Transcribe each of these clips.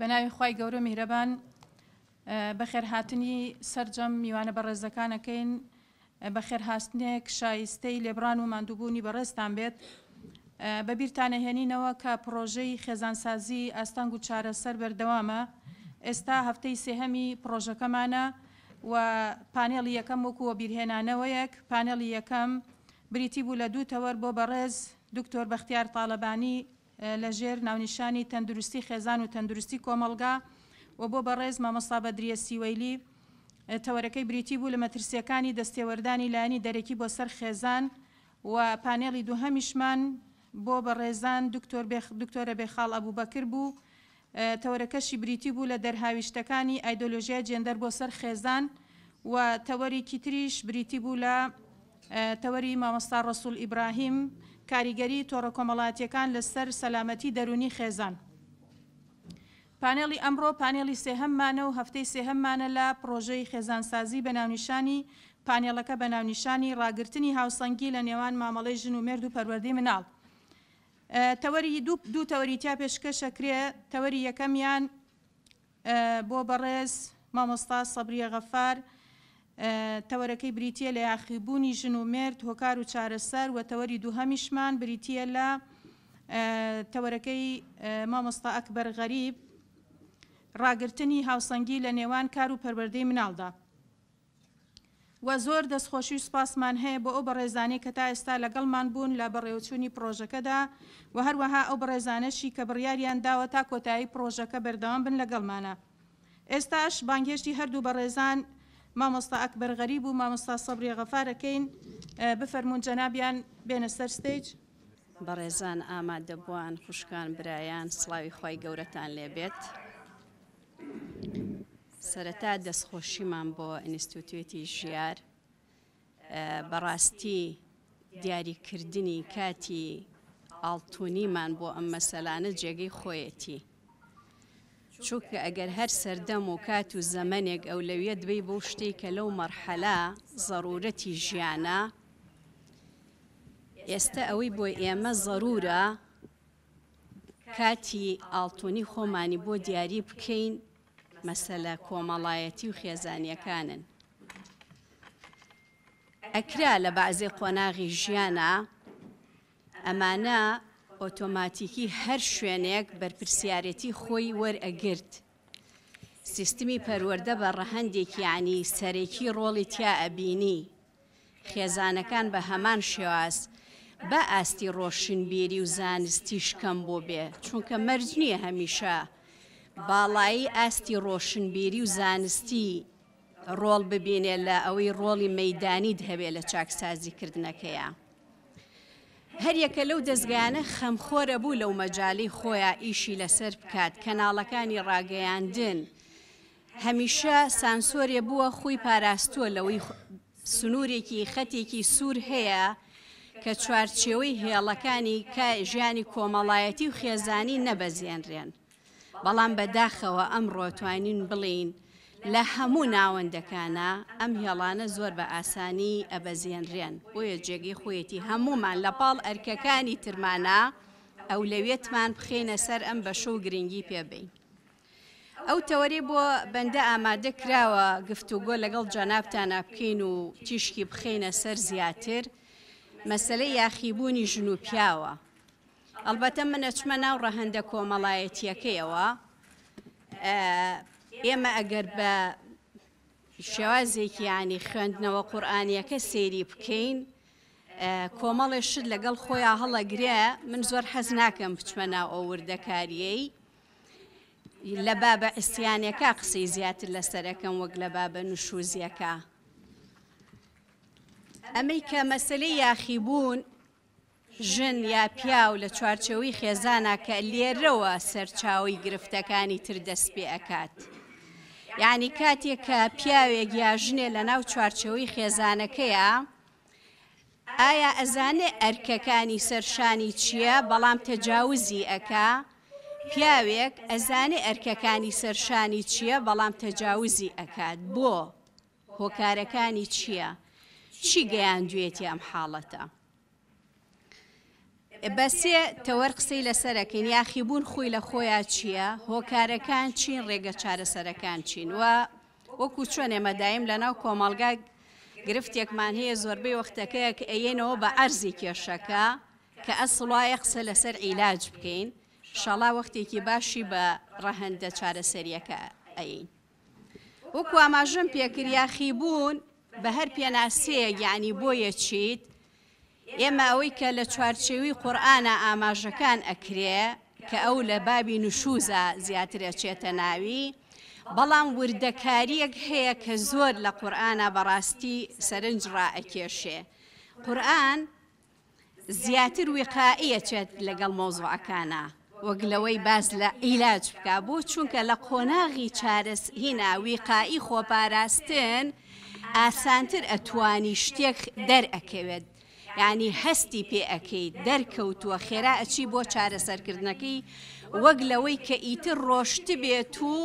بەناوی خی گەورە میرەبان بە خێرهاتنی سرجەم میوانە بە ڕێزەکانەکەین بە خێرهاستنێک شایستەی لێبران و مادووبوونی بەڕێستان بێت بە بیرتانەهێنینەوە کە پرۆژەی خێزانسازی ئاستانگ و چارەسەر بەردەوامە ئێستا هەفتەی سێهەمی پرۆژەکەمانە و پانێڵی یەکەم وەکووە بیرهێنانەوەیەک پانێڵی یەکەم بریتی بوو لە دوو تەوەەر بۆ بەڕێز دکتۆر بەختیار تاالبانی لە ژێر ناونیشانی تەندروستی خێزان و تەندروستی کۆمەلگا و بۆ بەڕێز مامەسا بەدرە سیوەیلی تەوەرەکەی بریتی بوو لە مەترسیەکانی دەستێوەردانی لایانی دەرەکی بۆ سەر خێزان و پانێڵی دووهەمیشمان بۆ بەڕێزان دکتۆرە بێخاڵ ئەبوو بەکر بوو تەوەرەکەشی بریتی بوو لە دەرهاویشتەکانی ئایدۆلۆژیای جێندەر بۆ سەر خێزان و تەوەری کیتریش بریتی بوو لە تەوەری مامەستا ڕسول ئیبراهیم کاریگەری تۆڕە کۆمەڵاتیەکان لەسەر سەلامەتی دەرونی خێزان. پانێڵی ئەمڕۆ پانێڵی سێهەممانە و هەفتەی سێهەممانە لە پرۆژەی خێزانسازی بە ناونیشانی پانێڵەکە بە ناونیشانی ڕاگررتنی هاوسەنگی لە نێوان مامەڵی ژن و مرد و پەروەردەی مناڵ. تەوەری دوو دوو تەوەریتیا پێشکەشەکرێ تەوەری یەکەمیان بۆ بەڕێز مامۆستا سەبریە غەفار، تەوەرەکەی بریتە لە یاخیبوونی ژن و مرد هۆکار و چارەسەر و تەوەری دووهەمیشمان بریتە لە تەوەرەکەی مامۆستا ئەکبەر غەریب ڕاگررتنی هاوسەنگی لە نێوان کار و پەروەردەی مناڵدا. وە زۆر دەستخۆشی و سپاسمان هەیە بۆ ئەو بەڕێزانەی کە تا ئێستا لەگەڵمان بوون لە بەڕێوچوونی پرۆژەکەدا و هەروەها ئەو بەڕێزانەشی کە بڕیاریان داوە تا کۆتایی پرۆژەکە بەردەوام بن لەگەڵمانە. ئێستاش بانگێشتی هەردوو بەڕێزان مامۆستا ئەکبەر غەریب و مامۆستا سەبری غەفارەکەین بفەرمونون جەنابیان بێنە سەر ستیج بەڕێزان ئامادە بووان خوشکان برایان سڵاوی خی گەورەتان لێبێت. سەرەتا دەستخۆشیمان بۆ ئینستیتوێتی ژیار بەڕاستی دیاریکردنی کاتی ئاڵتونیمان بۆ ئەم مەسەلانە جێگەی خۆیەتی. چونکە ئەگەر هەر سەردەم و کات و زەمنێک ئەو لەویە دوێ بۆ شتێک کە لەو مەرحەلا زەڕورەتی ژیانە ئێستا ئەوەی بۆ ئێمە زەرورە کاتی ئاڵتونی خۆمانی بۆ دیاری بکەین مەسەلە کۆمەڵایەتی و خێزانیەکانن. ئەکرا لە بەعزێ قۆناغی ژیانە ئەمانە ئۆتۆماتیکی هەر شوێنێک بەرپرسیارەتی خۆی وەرئەگرت. سیستمی پەروەەردە بە ڕەهندێکی ینی سەرێکی ڕۆڵی تیا ئەبینی. خێزانەکان بە هەمان شێواز بە ئاستی ڕۆشنبیری و زانستی شکەم بۆ بێ چونکە مەرج نییە هەمیشە. باڵایی ئاستی ڕۆشنبیری و زانستی ڕۆڵ ببینێ لە ئەوەی ڕۆڵی مەدانید هەبێ لە چاکسازیکردنەکەیە. هەریەکە لەو دەستگیانە خەمخۆرە بوو لەو مەجای خۆیان ئیشی لەسەر بکات کەناڵەکانی ڕاگەیاندن. هەمیشە سانسۆرێ بووە خۆی پاراستووە لەوەی سنوورێکی خەتێکی سوور هەیە کە چوارچێوەی هێڵەکانی ژیانی کۆمەڵایەتی و خێزانی نەبەزیێنرێن. بەڵام بەداخەوە ئەم ڕۆتوانین بڵین. لە هەموو ناوەندەکانە ئەم هێڵانە زۆر بە ئاسانی ئەبەزیێنرێن بۆیە جێگەی خۆیەتی هەمومان لە پاڵ ئەرکەکانی ترمانە ئەو لەوێتمان بخێنە سەر ئەم بە شەو گرنگی پێبین. ئەو تەوەری بۆ بەندە ئامادە کراوە گفتوگۆ لەگەڵ جەنابتان بکەین و تیشکی بخینە سەر زیاتر مەسلە یاخیبوونی ژن و پیاوە. ئەلبەتە منەچمە ناو ڕەهندە کۆمەڵایەتیەکەیەوە ئێمە ئەگەر بە شێوازێکی ینی خوێندنەوە قورآانیەکە سێری بکەین کۆمەڵێشت لەگەڵ خۆیان هەڵەگرێ من زۆر حەز ناکەم بچمە ناو ئەو وردەکاریەی لە بابە ئیسیانەکە قسەی زیاتر لەسەرەکەم وەک لە بابە نوشوزیەکە. ئەمەی کە مەسلەی یاخیبوون ژن یا پیاو لە چوارچەوەی خێزانە کە لێرەوە سەرچاوی گرفتەکانی تر دەست پێ ئەکات. یعنی کاتێک کە پیاوێک یا ژنێ لە ناو چوارچەوەی خێزانەکەیە ئایا ئەزانێ ئەرکەکانی سەرشانی چییە بەڵام تەجاوزی ئەکا پیاوێک ئەزانێ ئەرکەکانی سەرشانی چییە بەڵام تەجاوزی ئەکات بۆ هۆکارەکانی چییە؟ چی گەیان دوێتی ئەم حاڵەتە؟ بەسێ تەوەەر قسەی لەسەرەکەین یاخیبوون خۆی لە خۆیان چییە هۆکارەکان چین ڕێگە چارەسەرەکان چین وە وەکو چۆن ئێمەدایم لەناو کۆمەلگا گرفتێکمان هەیە زۆربەی وەختەکەیە کە ئەیەنەوە بە ئەرزی کێشەکە کە ئەسڵایە قسە لەسەر ئیلاج بکەین شەڵا وەختێکی باشی بە ڕەهندە چارەسەریەکە ئەین. وەکو ئاماژم پێکریاخی بوون بە هەر پێناسەیە یعنی بۆیە چیت ئێمە ئەوەی کە لە چوارچێوی قورآە ئاماژەکان ئەکرێ کە ئەو لە بابی نوشوزە زیاترەچێتە ناوی، بەڵام وردەکاریەک هەیە کە زۆر لە قورآە بەڕاستی سەرنج ڕائەکێشێ. قورآن زیاتر وقائە چێت لەگەڵ مۆزوعەکانە. وەگلەوەی باز لە ئیلاج بکە بۆ چونکە لە قۆناغی چارەس هیناوی قائی خۆپاراستن ئاسانتر ئەتوانی شتێک دەرئەکەوێت یعنی هەستی پێ ئەەکەیت دەرکەوتووە خێرا ئەچی بۆ چارەسەرکردنەکەی وەک لەوەی کە ئیتر ڕۆشت بێت و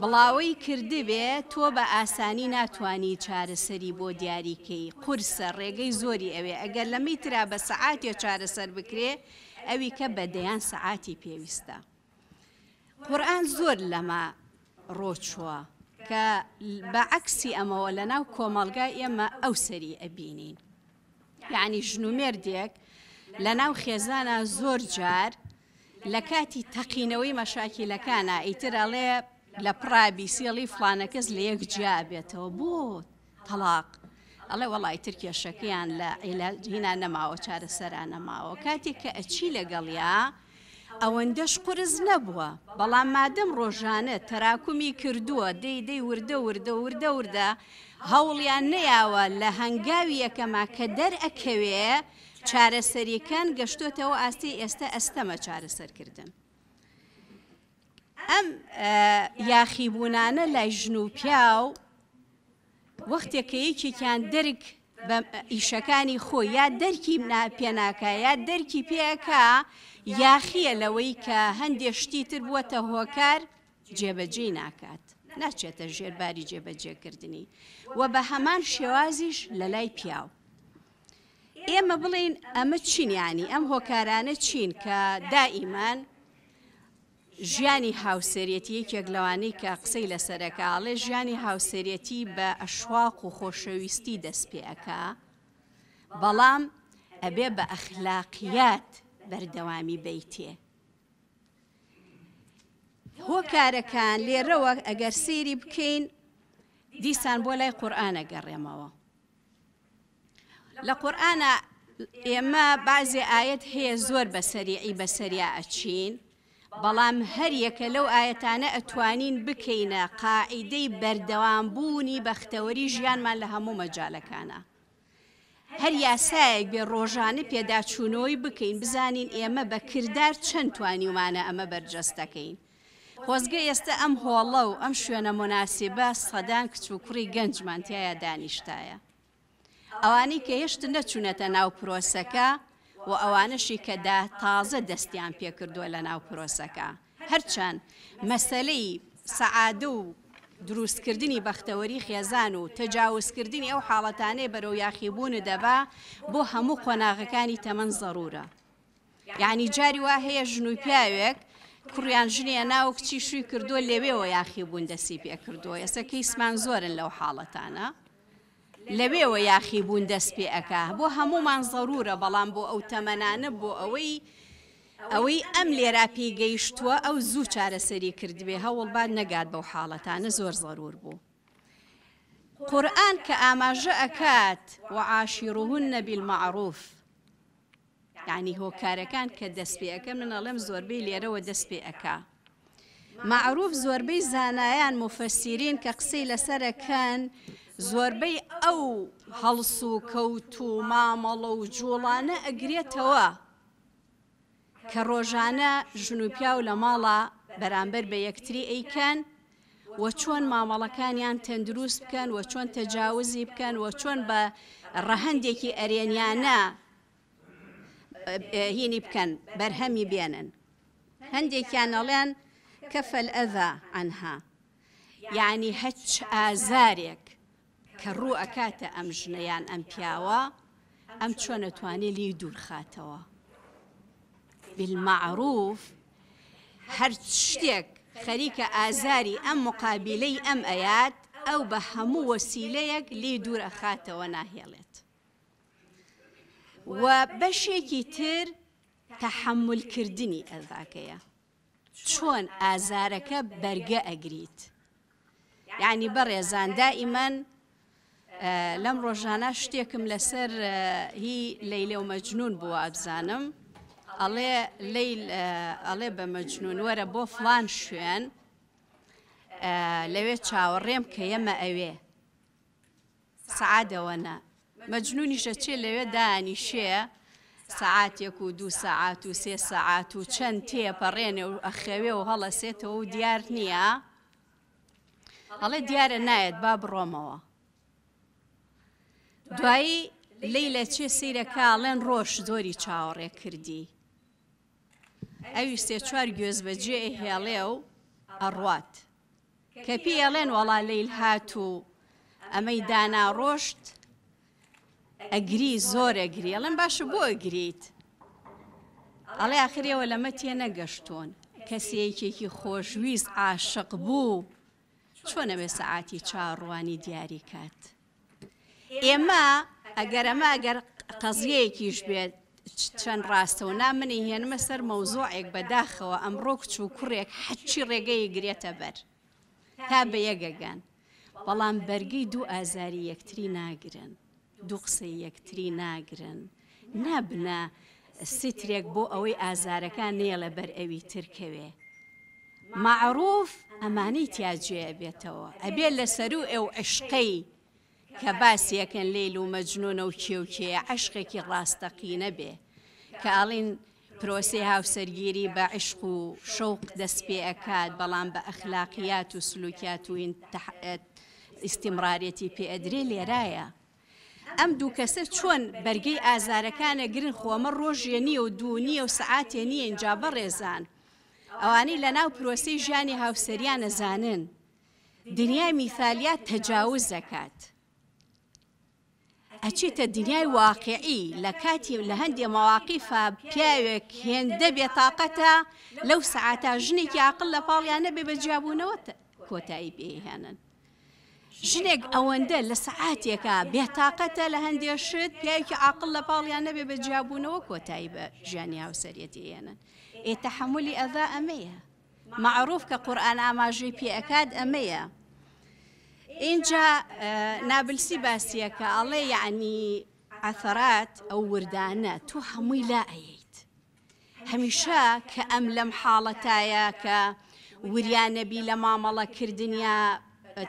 بڵاوی کردبێ تۆ بە ئاسانی ناتوانانی چارەسەری بۆ دیاریکەی قورسە ڕێگەی زۆری ئەوێ ئەگەر لەمی تررا بە سەعاتێ چارەسەر بکرێ ئەوی کە بەدەیان سەعاتی پێویستە. قورآن زۆر لەمە ڕۆچووە کە بە عکسی ئەمەوە لەناو کۆمەلگای ئێمە ئەو سەری ئەبینین. یعنی ژنومێردێک لە ناو خێزانە زۆر جار لە کاتی تەقینەوەی مەشاکیلەکانە ئیترڕڵێ لە پرابی سێڵی فلانەکەس لە یەک جیا بێتەوە بۆ تەلاق ئەڵێ وڵای ترکێشەکەیان لە هینا نەماوە چارەسەران نەماوە کاتێک کە ئەچی لەگەڵیا ئەوەندەش قرز نەبووە بەڵام مادەم ڕۆژانە تەراکومی کردووە دەی دەی وردە وردە وردە وردە هەوڵیان نەیاوە لە هەنگاوی یەکەما کە دەرئەکەوێ چارەسەریەکان گەشتوتەوە ئاستی ئێستا ئەستەمە چارەسەرکردن. ئەم یاخیبوونانە لای ژن و پیا و وەختێکە یەکێکیان دەرک بە ئیشەکانی خۆی یا دەرکی پێناکە یا دەرکی پێەکە یاخیە لەوەی کە هەندێک شتی تر بووە هۆکار جێبەجێ ناکات. ناچێتە ژێرباری جێبەجێکردنی و بە هەمان شێوازیش لە لای پیاو. ئێمە بڵین ئەمە چینیانی ئەم هۆکارانە چین کە دائیمان ژیانی هاوسەرەتی یەکێک لەوانەی کە قسەی لەسەرەکەڵێ ژیانی هاوسەرەتی بە ئەشواق و خۆشەویستی دەستپێەکە، بەڵام ئەبێ بە ئەخلاقیات بەردەوامی بیتێ. هۆکارەکان لێرەوە ئەگەر سیری بکەین دیسان بۆ لای قورآانە گەڕێمەوە. لە قورآانە ئێمە بازێ ئاەت هەیە زۆر بەسەریعی بەسەریا ئەچین، بەڵام هەریەکە لەو ئاەتانە ئەتوانین بکەینە قائیدەی بەردەوامبوونی بەختەوەری ژیانمان لە هەموو مەجالەکانە. هەر یاسایەک بێ ڕۆژانە پێداچوونەوەی بکەین بزانین ئێمە بە کردار چەند توانیومانە ئەمە بەرجەستەکەین. خۆزگە ئێستا ئەم هۆڵە و ئەم شوێنە مناسیبە سەدان کچ و کوڕی گەنجمانتیایە دانیشتایە. ئەوانەی کە هێشتن نەچوونەتە ناو پرۆسەکە و ئەوانشی کەدا تازە دەستیان پێکردووە لە ناو پرۆسەکە. هەرچەند مەسلەی سەعادە و دروستکردنی بەختەوەری خێزان و تەجاوزکردنی ئەو حاڵەتانەی بەرەو یاخیبوون دەبا بۆ هەموو قۆناغەکانی تەمەەن زەرورە. یعنی جاری وا هەیە ژنووی پیاوێک کوڕیان ژنیە ناو کچی شووی کردووە لەوێەوە یاخی بوون دەسی پێ کردووە ئێستا کەیسمان زۆرن لەو حاڵەتانە لەوێەوە یاخی بوون دەست پێ ئەکا بۆ هەمومان زەرورە بەڵام بۆ ئەو تەمەنانە بۆ ئەوەی ئەوەی ئەم لێرا پێگەیشتووە ئەو زوو چارەسەری کردوێ هەوڵبان نەگات بەو حاڵەتانە زۆر زەرور بوو. قورآن کە ئاماژە ئەکات و عاشیڕوهن نەبیل معروف یعنی هۆکارەکان کە دەست پێەکە منەڵێم زۆربەی لێرەوە دەست پێەکە. معروف زۆربەی زانایان مفەسیرین کە قسەی لەسەرەکەن زۆربەی ئەو هەڵس و کەوت و مامەڵە و جوڵانە ئەگرێتەوە کە ڕۆژانە ژنوپیا و لە ماڵە بەرامبەر بە یەکتری ئەیکەن و چۆن مامەڵەکانیان تەندروست بکەن و چۆن تەجاوزی بکەن و چۆن بە ڕەهندێکی ئەرێنیانە هيني بكن برهمي بينن هندي كان لين كف الأذى عنها يعني هتش آزارك كرو أكاتا أم جنيان أم بياوا أم تواني لي دور خاتوا بالمعروف هرتشتك خريك آزاري أم مقابلي أم ئەیات أو بە وسيليك وەسیلەیەک لی دوورە خاتەوە ناهێڵێت. و بەشێکی تر تەحملکردنی ئەذاکەیە چۆن ئازارەکە بەرگە ئەگریت یعنی بەڕێزان دائیمەن لەم ڕۆژانە شتێکم لەسەر هی لەیلێ و مەجنون بووە ئابزانم ئەڵێ ئەڵێ بە مەجنون وەرە بۆ فلان شوێن لەوێ چاوەڕێم کە یەمە ئەوێ سعادەوەنا مەجنونیشە چێ لەوێ دانیشێ سعاتێک و دوو سعات و سێ سعات و چەند تێپەڕێنێ و ئەخەوێ و هەڵەسێتەوە و دیار نییە هەڵێ دیارە نایەت با بڕۆمەوە دوایی لی لە چێ سیرەکەڵێن ڕۆژ زۆری چاوەڕێ کردی ئەوی سێ چوار گوێز بەجێ هێڵێ و ئەڕوات کەپی ئەڵێن وەڵا لیل هات و ئەمەی دانا ڕۆشت ئەگری زۆر ئەگری ئەڵم باشە بۆ ئەگریت ئەڵێ آخرەوە لەمە تێنە گەشتۆن کەسەیەکێکی خۆشویست عاشق بوو چۆنە بێ سەعاتی چاڕوانی دیاری کات ئێمە ئەگەرەمە ئەگەر قەزیەیەکیش بێت چەند ڕاستەوە نامنی هێنمە سەر مەوزۆعێک بەداخەوە ئەمڕۆ کچوو کوڕێک حەچی ڕێگەی گرێتە بەر تا بە یەگەگەن بەڵام بەرگی دوو ئازاری یەکتری ناگرن دوو قسەی یەکتری ناگرن نابنا سترێک بۆ ئەوەی ئازارەکان نییە لە بەر ئەوی ترکەوێ معروف ئەمانەی تیاجێ بێتەوە ئەبێ لەسەر و ئێو عشقەی کە باسیەکەن لیل و مەجنونە و کێوکێ عشقێکی ڕاستەقینە بێ کە ئاڵین پرۆسی هاوسەرگیری بە عشق و شەوق دەست پێ ئەکات بەڵام بە ئەخلاقیات و سلوکیات و ئیستیمرارەتی پێ ئەدرێ لێرایە. ئەم دوو کەسەر چۆن بەرگەی ئازارەکانە گرن خۆمە ڕۆژیە نییە و دوو نییە و سعاتێ نییە اینجا بەڕێزان. ئەوانەی لە ناو پرۆسی ژیانی هاوسەریان نەزانن. دنیای میفالیات تەجاوز دەکات. ئەچێتە دنیای واقعی لە کاتی لە هەندێ مەواقیفە پیاوێک هێندە بێتاقەتە لەو سعاتە ژنێکی عقل لە پاڵیانە بێ بە جیاببوونەوە کۆتایی پێهێنن. ژنێک ئەوەندە لە سەعاتێکە بێتاقەتە لە هەندێک شت پیاوکی عقل لە به نەبێ بە جیاببوونەوە کۆتایی بە ژیانی هاوسەرەتی هێنن ئێتەحملی اذع ئەمەیە معروف که قرآن آماده پی اکاد ئەمەیە اینجا آه، نابلسی که الله یعنی يعني عثرات او وردانە تو هەمووی لاییت ئەیت هەمیشە کە ئەم لەم حاڵەتایە کە وریانەبی لە مامەڵەکردنیا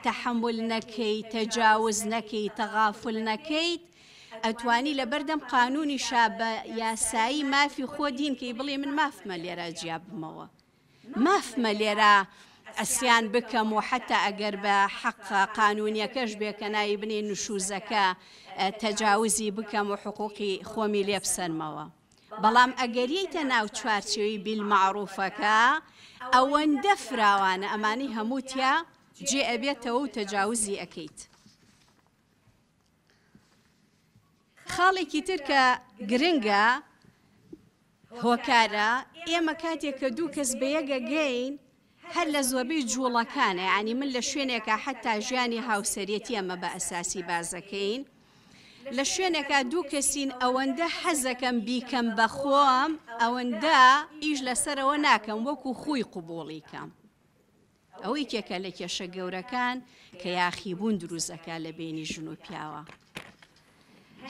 تەحمل نەکەی تەجاوز نەکەی تەغافل نەکەیت ئەتوانی لە بەردەم قانونی شابە یاسایی مافی خۆ دینکەی بڵێ من مافمە لێرە جیا بمەوە مافمە لێرە ئەسیان بکەم و حتا ئەگەر بە حەقا قانونیەکەش بێکەنایی بنێ نوشوزەکە تەجاوزی بکەم و حقوقی خۆمی لێ بسەرمەوە. بەڵام ئەگەریتە ناو چوارچەوەی بیلمەعروفەکە ئەوەندە فراوانە ئەمانی هەمووتیا جێ ئەبێتەوە و تەجاوزی ئەەکەیت. خاڵێکی تر کە گرنگە هۆکارە ئێمە کاتێک کە دوو کەس بە یەگە گەین هەر لە زۆبەی جوڵەکانە ینی من لە شوێنێکە حتا ژیانی هاوسەرێتی ئەمە بە ئەساسی بازەکەین لە شوێنێکە دوو کەسین ئەوەندە حەزەکەم بیکەم بەخۆم ئەوەندە ئیش لەسەرەوە ناکەم وەکو خۆی قوبۆڵیکەم. ئەو یکێکە لە کێشە گەورەکان کە یاخیبوون دروستەکە لە بینی ژن و پیاوە.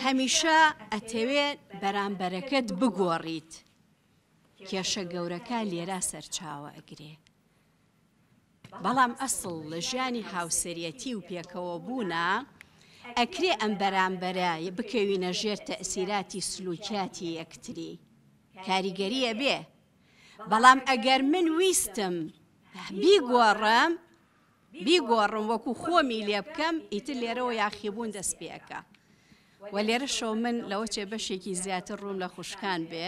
هەمیشە ئەتەوێت بەرامبەرەکەت بگۆڕیت. کێشە گەورەکە لێرا سەرچاوە ئەگرێ. بەڵام ئەسڵ لە ژیانی هاوسەرەتی و پێکەوە بوونا، ئەکرێ ئەم بەرامبەرە بکەوینە ژێر تەسیراتی سلوکیاتی یەکتری. کاریگەریە بێ. بەڵام ئەگەر من ویستم بیگۆڕم بیگۆڕم وەکو خۆمی لێ بکەم ئیتر لێرەوە یاخیبوون دەست پێەکە وە لێرە شەو من لەوە چێ بەشێکی زیاتر ڕووم لە خوشکان بێ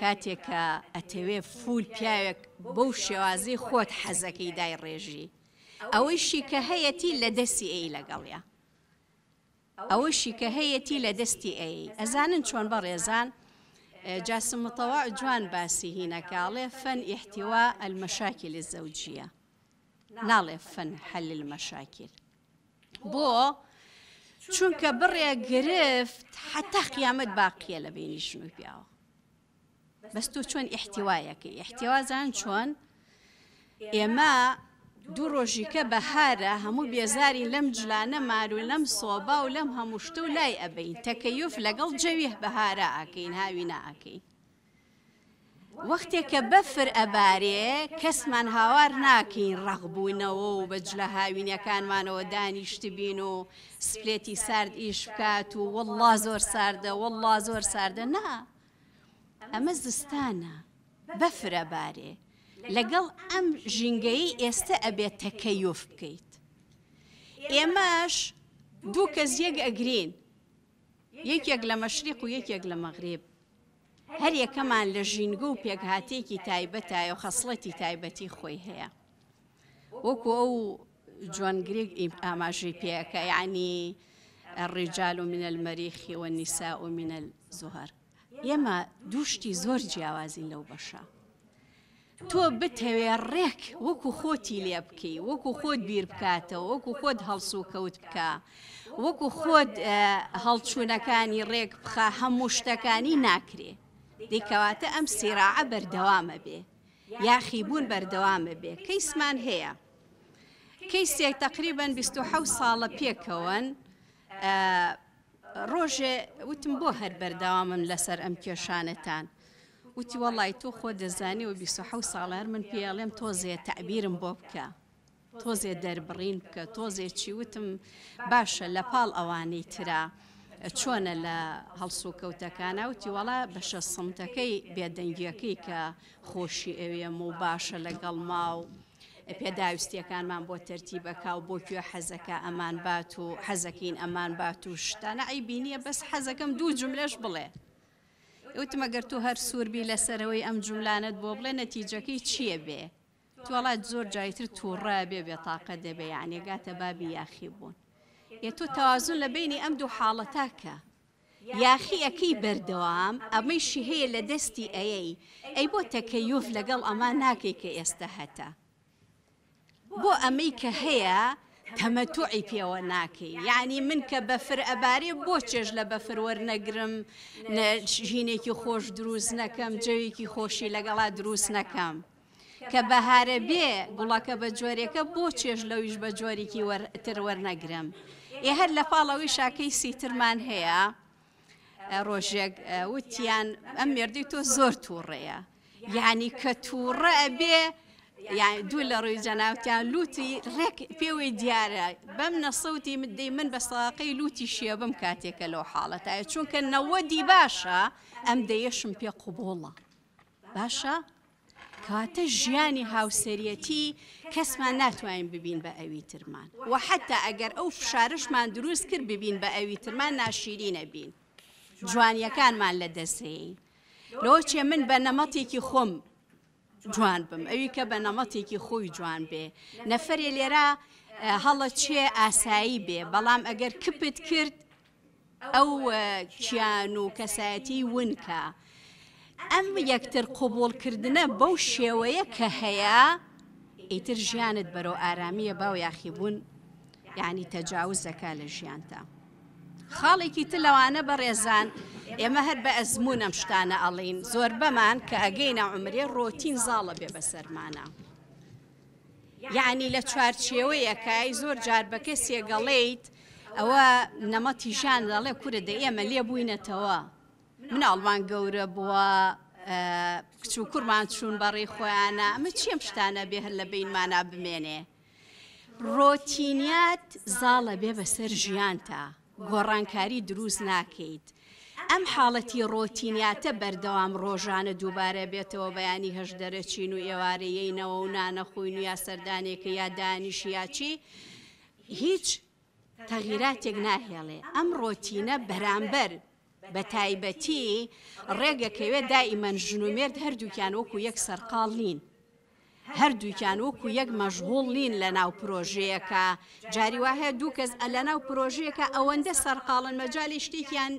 کاتێکە ئەتەوێ فول پیاوێک بەو شێوازی خۆت حەزەکەی دای ڕێژی ئەوەیشی کە هەیەی لە دەستی ئەی لەگەڵیە ئەوەشی کە هەیەی لە دەستی ئەی ئەزانن چۆن بە ڕێزان جاسم مطوع جوان باسي هنا فەن فن احتواء المشاكل الزوجية ناڵێ فن حل المشاكل بو چونکە كبر قرفت حتى قیامەت باقية لبيني شنو بياو بس تو شون احتوائك چۆن زان ئیحتیوازان چۆن دوو ڕۆژیکە بەهارە هەموو بێزاری لەم جلانە مارو لەم سۆبا و لەم هەموو شتە و لای ئەبین تەکەیف لەگەڵ جەویه بەهارە ئاکەین هاوی ناکەین. وەختێک کە بەفر ئەبارێ کەسمان هاوار ناکەین ڕەغبوونەوە و بە جلە هاوینەکانمانەوە دانیشتی بین و سپلێتی سارد ئیش بکات و وله زۆر ساردە وله زۆر ساردە نا ئەمە زستانە بەفرە بارێ. لەگەڵ ئەم ژینگەی ئێستا ئەبێت تەکەیف بکەیت. ئێمەش دوو کەس یەک ئەگرین، یەکێک لە مەشریق و یەکێک لە مەغرێب. هەر یەکەمان لە ژینگە و پێکهاتێکی تایبەتای و خەسڵەتی تایبەتی خۆی هەیە. وەکو ئەو جوانگرێک ئاماژەی پێەکە یعنی ڕێجال و منە مەریخی و نیسا و منە زۆهر. ئێمە دووشتی زۆر جیاوازین لەو بەشە. تۆ بتەوێ ڕێک وەکو خۆتی لێ بکەی وەکو خۆت بیر بکاتەوە وەکو خۆت هەڵسوو کەوت بکە وەکو خۆت هەڵچوونەکانی ڕێک بخە هەموو شتەکانی ناکرێ دیکەواتە ئەم سێراعە بەردەوامە بێ یاخی بوون بەردەوامە بێ کەیسمان هەیە کەیسێک تقریبن 26 ساڵە پێکەوەن ڕۆژێ وتم بۆ هەر بەردەوامم لەسەر ئەم کێشانەتان وتی وەڵی تۆ خۆ دەزانیەوە 1970 ساڵار من پێڵێم تۆزێ تعبیرم بۆ بکە. تۆزێ دەربڕین بکە تۆزێکی وتم باشە لە پاڵ ئەوانەی ترا. چۆنە لە هەڵسو کەوتەکانە وتی وڵا بەشە سمتەکەی بێدەنگیەکەی کە خۆشی ئەوێم و باشە لەگەڵ ماو. پێداویستیەکانمان بۆ تەرتیبەکە و بۆ کوێ حەزەکە ئەمان بات و حەزەکەین ئەمان بات و شتانە ئەی بینیە بەس حەزەکەم دوو جملەش بڵێ. وتمەگەر تو هەر سووربی لەسەرەوەی ئەم جوولانت بۆ بڵێ نەتیجەکەی چییە بێ؟ توڵات زۆر جایتر تووڕابێ بێتاقە دەبێ یانێگاتە بابی یاخی بوون. ێ تۆ تەوازون لە بینی ئەم دوو حاڵەتاکە. یاخیەکەی بەردەوام ئەمەیشی هەیە لە دەستی ئەیەی ئەی بۆ تەکەیوف لەگەڵ ئەمان ناکەی کە ئێستا هەتا. بۆ ئەمەی کە هەیە تەمەتوعی پێوە ناکەی یعنی من کە بەفر ئەبارێ بۆ چێژ لە بەفروەر نەگرم ژینێکی خۆش دروست نەکەم جەوێکی خۆشی لەگەڵا دروست نەکەم. کە بەهارە بێ گوڵەکە بە جۆرێکە بۆ چێژ لەویش بە جۆرێکی تروەر نەگرم. ئێ هەر لە پاڵەوەی شاکەی سیترمان هەیە ڕۆژێک وتیان ئەم مردی تۆ زۆر تووڕەیە. یعنی کە تووڕە ئەبێ، یان دوو لە ڕووی جەناوتیان لوتی ڕێک پێوەی دیارە بەم نەسەوتی مدەی من بە ساقەی لوتی شیە بم کاتێکە لەو حاڵەتایە چونکە نەوەدی باشە ئەم دەیەشم پێ قوبۆڵە باشە؟ کاتە ژیانی هاوسەرەتی کەسمان ناتوانین ببین بە ئەوی ترمان و حتا ئەگەر ئەو فشارشمان دروست کرد ببین بە ئەوی ترمان ناشیری نەبین جوانیەکانمان لە دەسەی لۆچێ من بە نەمەتێکی خۆم جوان بم ئەوی کە بە نەمەتێکی خۆی جوان بێ نەفرێ لێرە هەڵە چێ ئاسایی بێ بەڵام ئەگەر کپت کرد ئەو کیان و کەسایەتی ونکە ئەم یەکتر قوبولکردنە بەو شێوەیە کە هەیە ئیتر ژیانت بەرەو ئارامیە باو یاخیبوون یعنی تەجاوز زەکە لە ژیانتە. خاڵێکی تر لەوانە بە ڕێزان ئێمە هەر بە ئەزمونم شتانە ئەڵین زۆر بەمان کە ئەگەینە عمرێ ڕۆتین زاڵە بێ بەسەرمانە. یعنی لە چوارچێوەیەکای زۆر جار بە کەسێ گەڵێیت ئەوە نەمەتیژان دەڵێ کورە دە ئێمە لێ بووینەتەوە مناڵمان گەورە بووە کچ و کوورمان چوون بەڕێ خۆیانە ئەمە چیم شتانە بێ هەر لە بینمانە بمێنێ. ڕۆتینیات زاڵە بێ بەسەر ژیان تا. گۆڕانکاری دروست ناکەیت. ئەم حاڵەتی ڕۆتینیاتە بەردەوام ڕۆژانە دووبارە بێتەوە بەیانی هەش دەرەچین و ئێوارەیەینەوە و نانەخوین و یا سەردانێکە یا دانیشیاچی هیچ تەغیراتێک ناهێڵێ ئەم ڕۆتینە بەرامبەر بە تایبەتی ڕێگەکەوێت دائیمەن ژنومێرد هەردووکیان وەکو یەک سەرقاڵ نین. هەردووکیان وەکو یەک مەژغوڵین لە ناو پرۆژەیەەکە جاریواهەیە دوو کەس لە ناو پرۆژەیەەکە ئەوەندە سەرقاڵن مەجای شتێکیان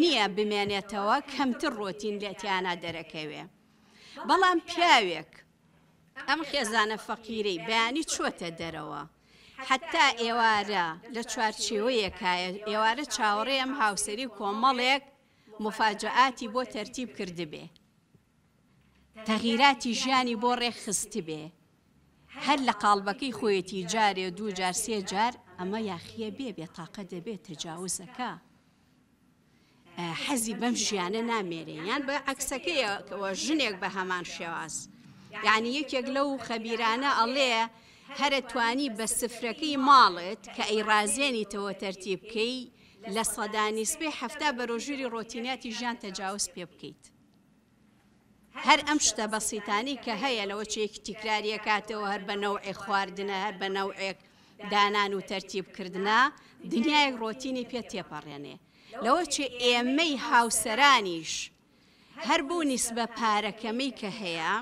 نییە بمێنێتەوە کەمتر ڕۆتین لێتیانە دەرەکەوێ. بەڵام پیاوێک ئەم خێزانە فەقیرەی بەیانی چۆتە دەرەوە. حتا ئێوارە لە چوارچێوەیەکایە ئێوارە چاوەڕێ ئەم هاوسری کۆمەڵێک مفاجعاتی بۆ تەرتیب کردبێ تەغیراتی ژیانی بۆ ڕێخستی بێ هەر لە قالبەکەی خۆیەتی جارێ دوو جار سێ جار ئەمە یاخیە بێ بێ تاقە دەبێت تەجاوزەکە حەزی بەم ژیانە نامێرێ یان بە عکسەکەیەوە ژنێک بە هەمان شێواز یعنی یەکێک لەو خەبیرانە ئەڵێ هەرە توانی بە سفرەکەی ماڵت کە ئەیڕازێنیتەوە تەرتیب بکەی لە سەدانیسبێ هەفتا بە ڕۆژوری ڕۆتینیاتی ژیان تەجاوز پێ بکەیت هەر ئەم شتە بەسییتانی کە هەیە لەوە چێکی تیکراریە کاتەوە هەر بە نەوعێ خواردنە هەر بە نەوعێک دانان و تەرتیبکردنا دنیای ڕۆتینی پێ تێپەڕێنێ لەوە چێ ئێمەی هاوسەرانیش هەر بوو نیسبە پارەکەمەی کە هەیە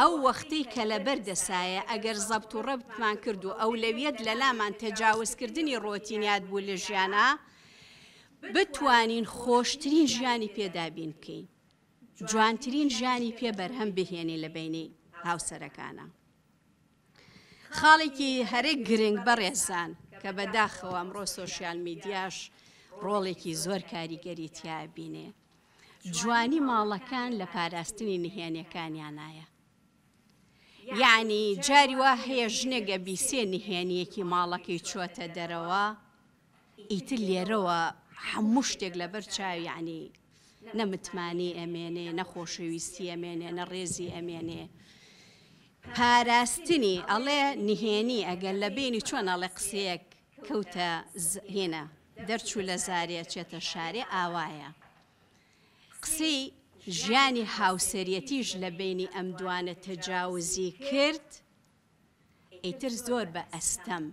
ئەو وەختی کە لەبەر دەسایە ئەگەر زەبت و ڕەبتمان کرد و ئەو لەویت لە لامان تەجاوزکردنی ڕۆتینیات بوو لە ژیانە بتوانین خۆشترین ژیانی پێدابین بکەین جوانترین ژانی پێ بەرهەم بهێنێ لە بینی هاوسەرەکانە. خاڵێکی هەرێک گرنگ بەڕێزان کە بەداخەوە ئەمڕۆ سۆشیال میدیاش ڕۆڵێکی زۆر کاریگەری تیابینێ. جوانی ماڵەکان لە پاراستنی نهێنەکانیانایە. یعنی جاری وا هەیە ژنێگە بیسێ نهێنیەکی ماڵەکەی چۆتە دەرەوە، ئیتر لێرەوە هەموو شتێک لەبەر چاویانی نەمتمانی ئەمێنێ نەخۆشەویستی ئەمێنێ نە ڕێزی ئەمێنێ. پاراستنی ئەڵێ نهێنی ئەگەر لە بینی چۆن ئەڵێ قسەیەک کەوتە هێنا دەرچوو لە زارە چێتە شارێ ئاوایە. قسەی ژیانی هاوسەرەتیش لە بینی ئەم دوانە تەجاوزی کرد، ئیتر زۆر بە ئەستەم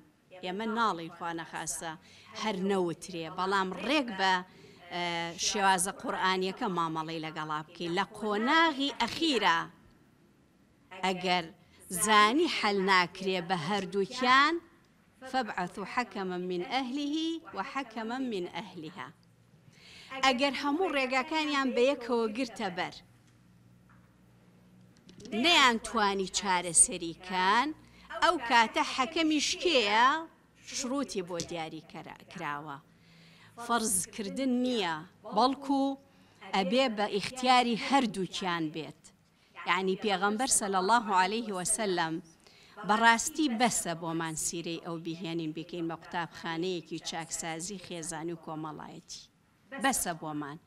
ئێمە ناڵی خوانە خاسە هەر نەوترێ بەڵام ڕێک بە شێوازە قورآانیەکە مامەڵی لەگەڵا بکەین لە قۆناغی ئەخیرە ئەگەر زانی حەل ناکرێ بە هەردووکیان فەبعەت و حەکەمە من ئەهلیهی و حەکەمە من ئەهلیها. ئەگەر هەموو ڕێگاکانیان بە یەکەوە گرتە بەر. نەیان توانی چارەسەریکان ئەو کاتە حەکەمی شکەیە شروتی بۆ دیاری کراوە. فەرزکردن نییە بەڵکو ئەبێ بە ئیختیاری هەردووکیان بێت یعنی پێغەمبەر سەل الله عليه وسلم بەڕاستی بەسە بۆمان سیرەی ئەو بیهێنین بکەین بە قوتابخانەیەکی چاکسازی خێزانی و کۆمەڵایەتی بەسە بۆمان.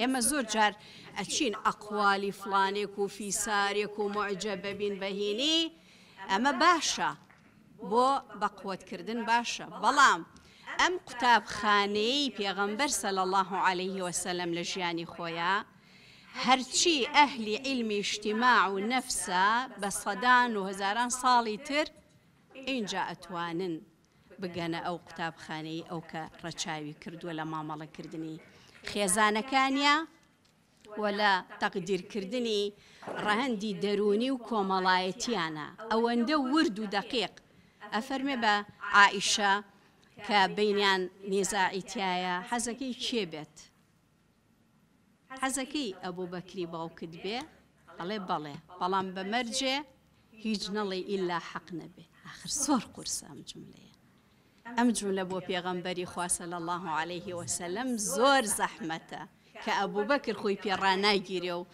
ئێمە زۆر جار ئەچین ئەقوالی فلانێک و فیسارێک و معجە ببین بەهینی ئەمە باشە بۆ بە قوتکردن باشە بەڵام ئەم قوتابخانەی پێغەمبەر سەل الله عليه وسلم لە ژیانی خۆیان هەرچی ئەهلی عیلمی شتیماع و نەفسە بە سەدان و هزاران ساڵی تر اینجا ئەتوانن بگەنە ئەو قوتابخانەی ئەو کە ڕەچاوی کردووە لە مامەڵەکردنی خێزانەکانە وە لە تەقدیرکردنی ڕەهندی دەرونی و کۆمەڵایەتیانە ئەوەندە ورد و دەقیق ئەفەرمێ بە عائیشە کە بینیان نێزائیتایە حەزەکەی چێ بێت. حەزەکەی ئەبوو بەکری باوکت بێ، ئەڵێ بەڵێ بەڵام بەمەرجێ هیچ نەڵێ ئللا حەق نەبێ آخر سۆر قورسە ئەم جملەیە. ئەم جوولە بۆ پێغەمبەری خواسە لە الله عليه وسلم زۆر زەحمەتە کە ئەبوو بەکر خۆی پێڕاناگیرێ و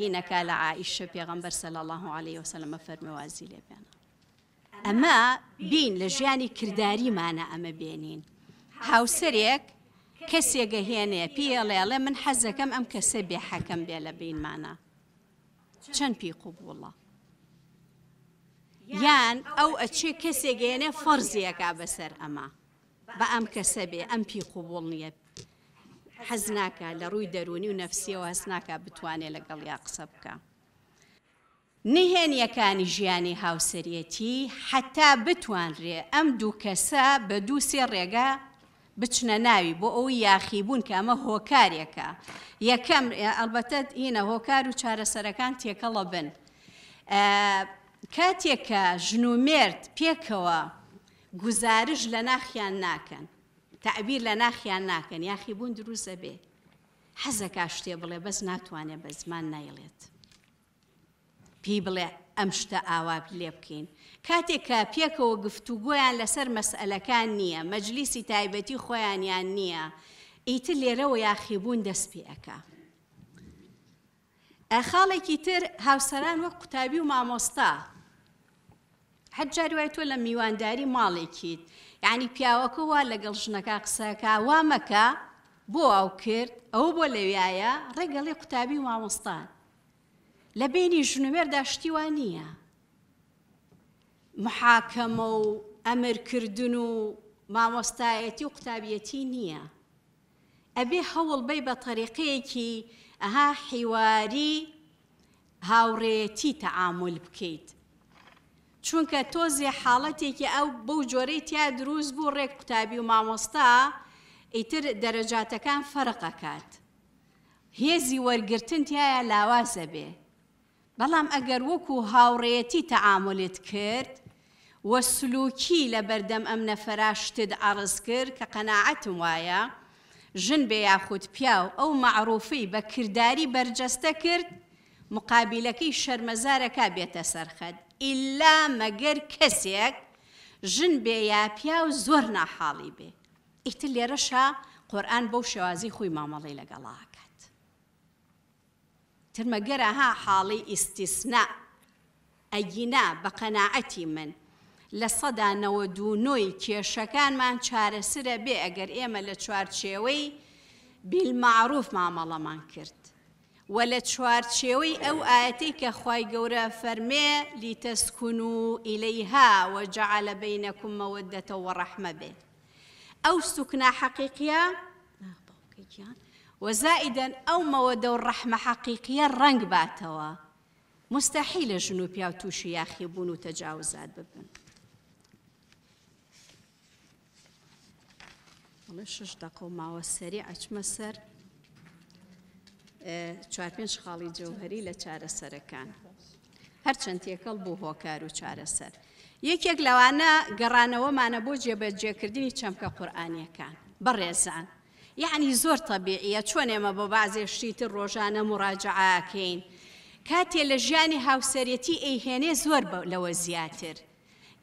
هینەکە لە عیشە پێغەمبەر سەل الله عليه وسلمە فەرمیوازی لێ بێنە. ئەمە بین لە ژیانی کردداریمانە ئەمە بێنین هاوسەرێک کەسێگە هێنێ پێڵێڵێ من حەزەکەم ئەم کەسە بێ حەکەم بێ لە بینمانە چەند پێ قوبووڵە یان ئەو ئەچێ کەسێگەێنێ فەرزیەکە بەسەر ئەمە بە ئەم کەسە بێ ئەم پی قوبووڵ نییە حەزناکە لە ڕووی دەرونی و نەفسیەوە هەستناکە بتوانێت لەگەڵ یا قسە بکە. نهێنیەکانی ژیانی هاوسەرەتی حتا بتوانرێ ئەم دوو کەسە بە دووسێ ڕێگا بچنە ناوی بۆ ئەو یاخیبوون کە ئەمە هۆکارێکە یەکەم ئەلبەتەت ئینە هۆکار و چارەسەرەکان تێکەڵە بن. کاتێکە ژنومێرد پێکەوە گزارش لە ناخیان ناکەن تعبیر لە ناخیان ناکەن یاخیبوون دروزە بێ حەزەکە شتێ بڵێ بەس ناتوانێت بە زمان نایڵێت. پێی بڵێ ئەم شتە ئاواب لێ بکەین. کاتێک کە پێکەوە گفتوگوۆیان لەسەر مەسئلەکان نییە، مەجلیسی تایبەتی خۆیانیان نییە، ئیتر لێرەوە یاخیبوون دەستپیەکە. ئەخاڵێکی تر هاوسەران وەک قوتابی و مامۆستا. هەجار وای تۆ لە میوانداری ماڵێکیت، یعنی پیاوەکە وا لەگەڵ ژنەکە قسەکە وا مەکە بۆ ئەو کرد ئەو بۆ لەویایە ڕێگەڵی قوتابی مامۆستان. لە بینی ژنوێردا شتیوان نییە محاکەمە و ئەمرکردن و مامۆستایەتی و قوتابەتی نییە ئەبێ هەوڵ بی بە تەریقەیەکی ئەها حیواری هاوڕێتی تەعامل بکەیت چونکە تۆزێ حاڵەتێکی ئەو بەو جۆرەی تیا دروست بوو ڕێک قوتابی و مامۆستا ئیتر دەرەجاتەکان فەرقەکات هێزی وەرگتن تایە لاوازە بێ بەڵام ئەگەر وەکو هاوڕێتی تەعااملت کرد وە سلوکی لە بەردەم ئەم نەفەراشتت ئارز کرد کە قەنەعەتم وایە ژن بێ یاخود پیاو ئەو معروفی بە کردداری بەرجەستە کرد مقابلەکەی شەرمەزارەکە بێتە سەرخەت ئللا مەگەر کەسێک ژن بێ یا پیا و زۆر ناحاڵی بێ ئیتر لێرەشە قورآن بەو شێوازی خۆی مامەڵی لەگەڵاک ترمى قراها حالي استثناء أينا بقناعتي من لصدا نودونوي كيشكان من شارسر بي اجر إيما لتشوارتشيوي بالمعروف مع ملا من كرت ولا تشوارتشيوي أو اتيك كخواي قورا فرمي لتسكنوا إليها وجعل بينكم مودة ورحمة به أو سكنى حقيقية وەزائیدەن ئەو مەوەدە و ڕەحمە حەقیقیە ڕنگ باتەوە مستەحی لە ژن و پیا و تووشی یاخی بوون و تەجاوزات ببن. شش دقە و ماوە سەری ئەچمە سەر چوار پێنج خاڵی جوهری لە چارەسەرەکان. هەرچەند تێکەڵ بوو هۆکار و چارەسەر. یەکێک لەوانە گەڕانەوەمانە بۆ جێبەجێکردنی چەمکە قورآانیەکان بەڕێزان. یعنی زۆر تەبیعە چۆن ئێمە بۆ بازێشتیتر ڕۆژانە مراجعاکەین. کاتێ لە ژیانی هاوسەرەتی ئەیهێنێ زۆر لەوە زیاتر.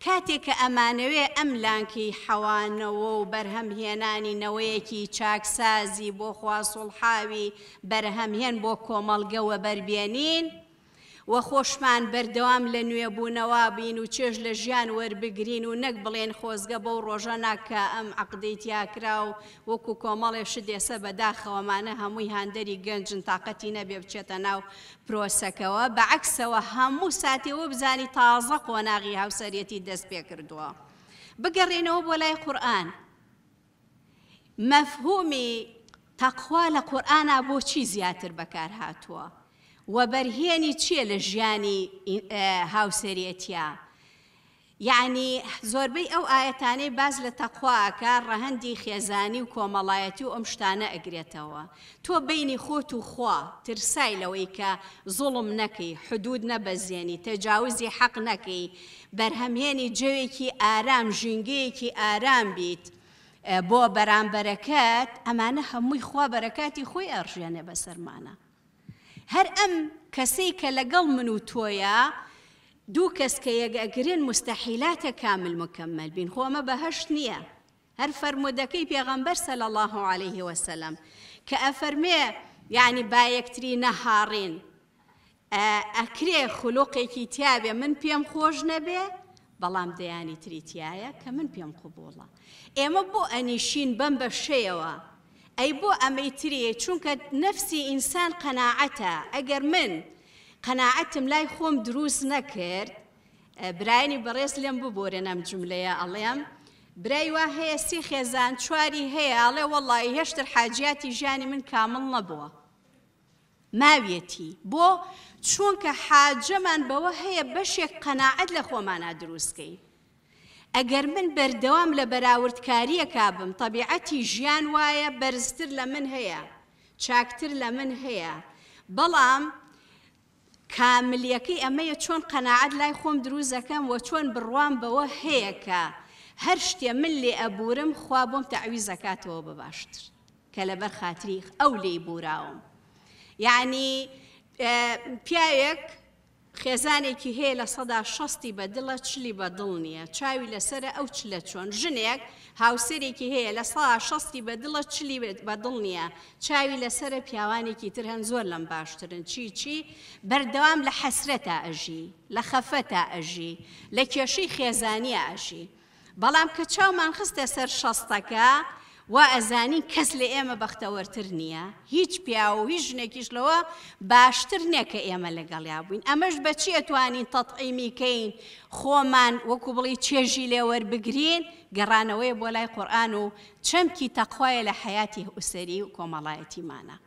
کاتێک کە ئەمانەوێ ئەم لانکی حەوانەوە و بەرهەمهێنانی نەوەیەکی چاکسازی بۆ خواسوڵحاوی بەرهەمهێن بۆ کۆمەڵگەوە بربێنین، وە خۆشمان بەردەوام لە نوێبوونەوە بین و چێژ لە ژیان وەربگرین و نەک بڵێن خۆزگە بەو ڕۆژەنا کە ئەم عقدەیتیاکرا و وەکو کۆمەڵێش دێسە بەداخەوەمانە هەمووی هەندەری گەنجن تااقەتی نەبێ بچێتە ناو پرۆسەکەەوە بەعکسەوە هەموو ساتێەوە بزانی تازە قۆناغی هاوسەرەتی دەست پێ کردووە. بگەڕێنەوە بۆ لای قورآن. مەفهومی تەخوا لە قورآنا بۆچی زیاتر بەکار هاتووە. وەبەرهێنی چییە لە ژیانی هاوسەرەتیا. یعنی زۆربەی ئەو ئاەتانەی باز لە تەخواکە ڕەهەندی خێزانی و کۆمەڵایەتی و ئەم شتانە ئەگرێتەوە. تۆ بینی خۆت و خوا ترسای لەوەی کە زوڵم نەکەی حدود نەبەزیێنی تەجاوزی حەق نەکەی بەرهەمهێنی جوێکی ئارام ژینگەیەکی ئارام بیت. بۆ بەرامبەرەکەت ئەمانە هەمووی خوا بەرەکاتی خۆی ئەڕژێنێ بەسەرمانە. هەر ئەم کەسەی کە لەگەڵ من و تۆیە دوو کەس کە یەگەگرن مستەحیلاتە کامل مکەمل بین خۆمە بەهشت نییە هەر فەرمودەکەی پێغەمبەر سەل الله عليه وسلم کە ئەفەرمێ یعنی با یەکتری نەهاڕین ئەکرێ خولوقێکی تیاابێ من پێم خۆش نەبێ بەڵام دەیانی تریتیایە کە من پێم قوبووڵە ئێمە بۆ ئەنیشین بم بە شێەوە ئەی بۆ ئەمەی ترێ چونکە نەفسی ئینسان قەناعەتە ئەگەر من قەناعەتم لای خۆم دروست نەکرد برایانی بەڕێز لێم ببۆرێن ئەم جملەیە ئەڵێم برای وا هەیە سی خێزان چواری هەیە ئەڵێ وەڵی هێشتر حاجیاتی ژیانی من کامل نەبووە ماویەتی بۆ چونکە حاجەمان بەوە هەیە بەشێک قەناعەت لە خۆمانە دروستکەی ئەگەر من بەردەوام لە بەراوردکاریەکە بم تەبیعەتی ژیان وایە بەرزتر لە من هەیە چاکتر لە من هەیە بەڵام کاملیەکەی ئەمەیە چۆن قەنەعات لای خۆم دروزەکەم و چۆن بڕوان بەوە هەیەکە هەر شتێ من لێ ئەبورم خوا بۆم تەوی زەکاتەوە بە باشتر کە لەبەر خاتریخ ئەو لێی بوراوم یعنی پیاوێک خێزانێکی هەیە لە سەدا شەستی بە دڵە چلی بە دڵ نییە چاوی لەسرە ئەو چ لە چۆن ژنێک هاوسەرێکی هەیە لە سەدا شەستی بە دڵە چلی بە دڵ نییە چاوی لەسرە پیاوانێکی تر هەن زۆر لەم باشترن چی چی بەردەوام لە حەسرەتا ئەژی لە خەفەتا ئەژی لە کێشەی خێزانیە ئەژی بەڵام کە چاومان خستە سەر شەستەکە، وا ئەزانی کەس لە ئێمە بەختەوەرتر نییە هیچ پیا و هیچ ژنێکیش لەوە باشتر نییە کە ئێمە لەگەڵیا بووین ئەمەش بەچی ئەتوانین تەتعیمیکەین خۆمان وەکو بڵی چێژی لێوەربگرین گەڕانەوەی بۆ لای قورآن و چەمکی تەخوایە لە حیاتی حوسری و کۆمەڵایەتیمانە.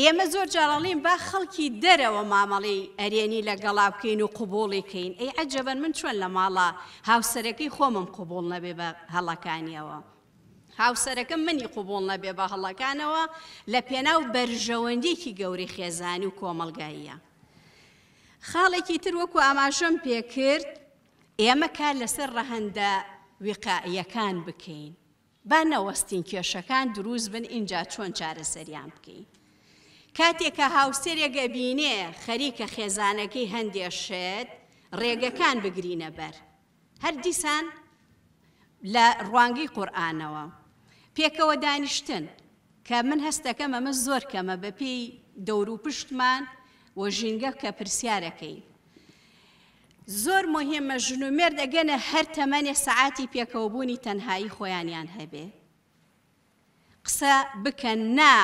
ئێمە زۆر جاڵڵین با خەڵکی دەرەوە مامەڵی ئەرێنی لەگەڵا بکەین و قوبوڵیکەین ئەی ئەجەبەن من چۆن لە ماڵە هاوسەرەکەی خۆمم قوبول نەبێ بە هەڵەکانیەوە. هاوسەرەکەم منی قوبڵ نەبێ بە هەڵەکانەوە لە پێناو بەرژەوەندێکی گەوری خێزانی و کۆمەلگاییە. خاڵێکی تر وەکو ئاماژەم پێکرد ئێمە کار لەسەر ڕەهندە وقائیەکان بکەین. با نەوەستین کێشەکان دروست بن اینجا چۆن چارەسەریان بکەین. کاتێکە هاوسێرێگە بینێ خەریکە خێزانەکەی هەندێشێت ڕێگەکان بگرینە بەر. هەر دیسان لە ڕوانگەی قورآانەوە. پێکەوە دانیشتن کە من هەستەکەم ئەمە زۆر کەمە بە پێی دەور و پشتمان و ژینگە کە پرسیارەکەی. زۆر مهمە ژنومێر دەگەنە هەر تەمەنێ سعاتی پێکەوەبوونی تەنهایی خۆیانیان هەبێ. قسە بکەن نا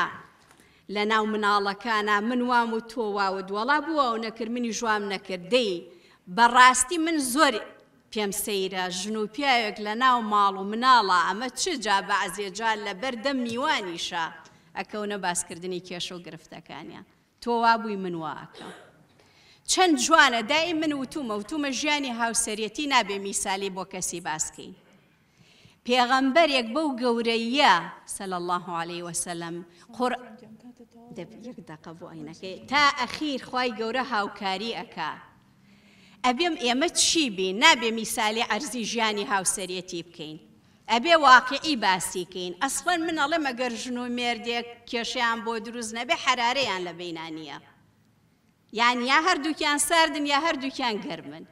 لە ناو مناڵەکانە من وام و تۆ واوە دووەڵا بووە و نەکردنی ژوام نەکردەی بەڕاستی من زۆر پێم سەیرە ژن و پیاوێک لە ناو ماڵ و مناڵە ئەمە چ جا بەعزێجار لە بەردەم میوانیشە ئەکەونە باسکردنی کێشە و گرفتەکانیان تۆ وابووی منواکە. چەند جوانە دای من وتومە وتومە ژیانی هاوسەرەتی نابێ میسالی بۆ کەسی باسکەی. پێغەمبەرێک بەو گەورەیە سەل الله عليه وسلم قڕ یەک دقە بۆ عینەکەی تا ئەخیر خی گەورە هاوکاری ئەکات. ئەبێم ئێمە چی بین نابێ میسالی ئەرزی ژیانی هاوسەرەتی بکەین ئەبێ واقعی باسیکەین ئەسڵەن منەڵێ مەگەر ژن و مێردێک کێشیان بۆ دروست نەبێ حرارەیان لە بینانیە یان یا هەردووکیان ساردن یا هەردووکیان گەرمن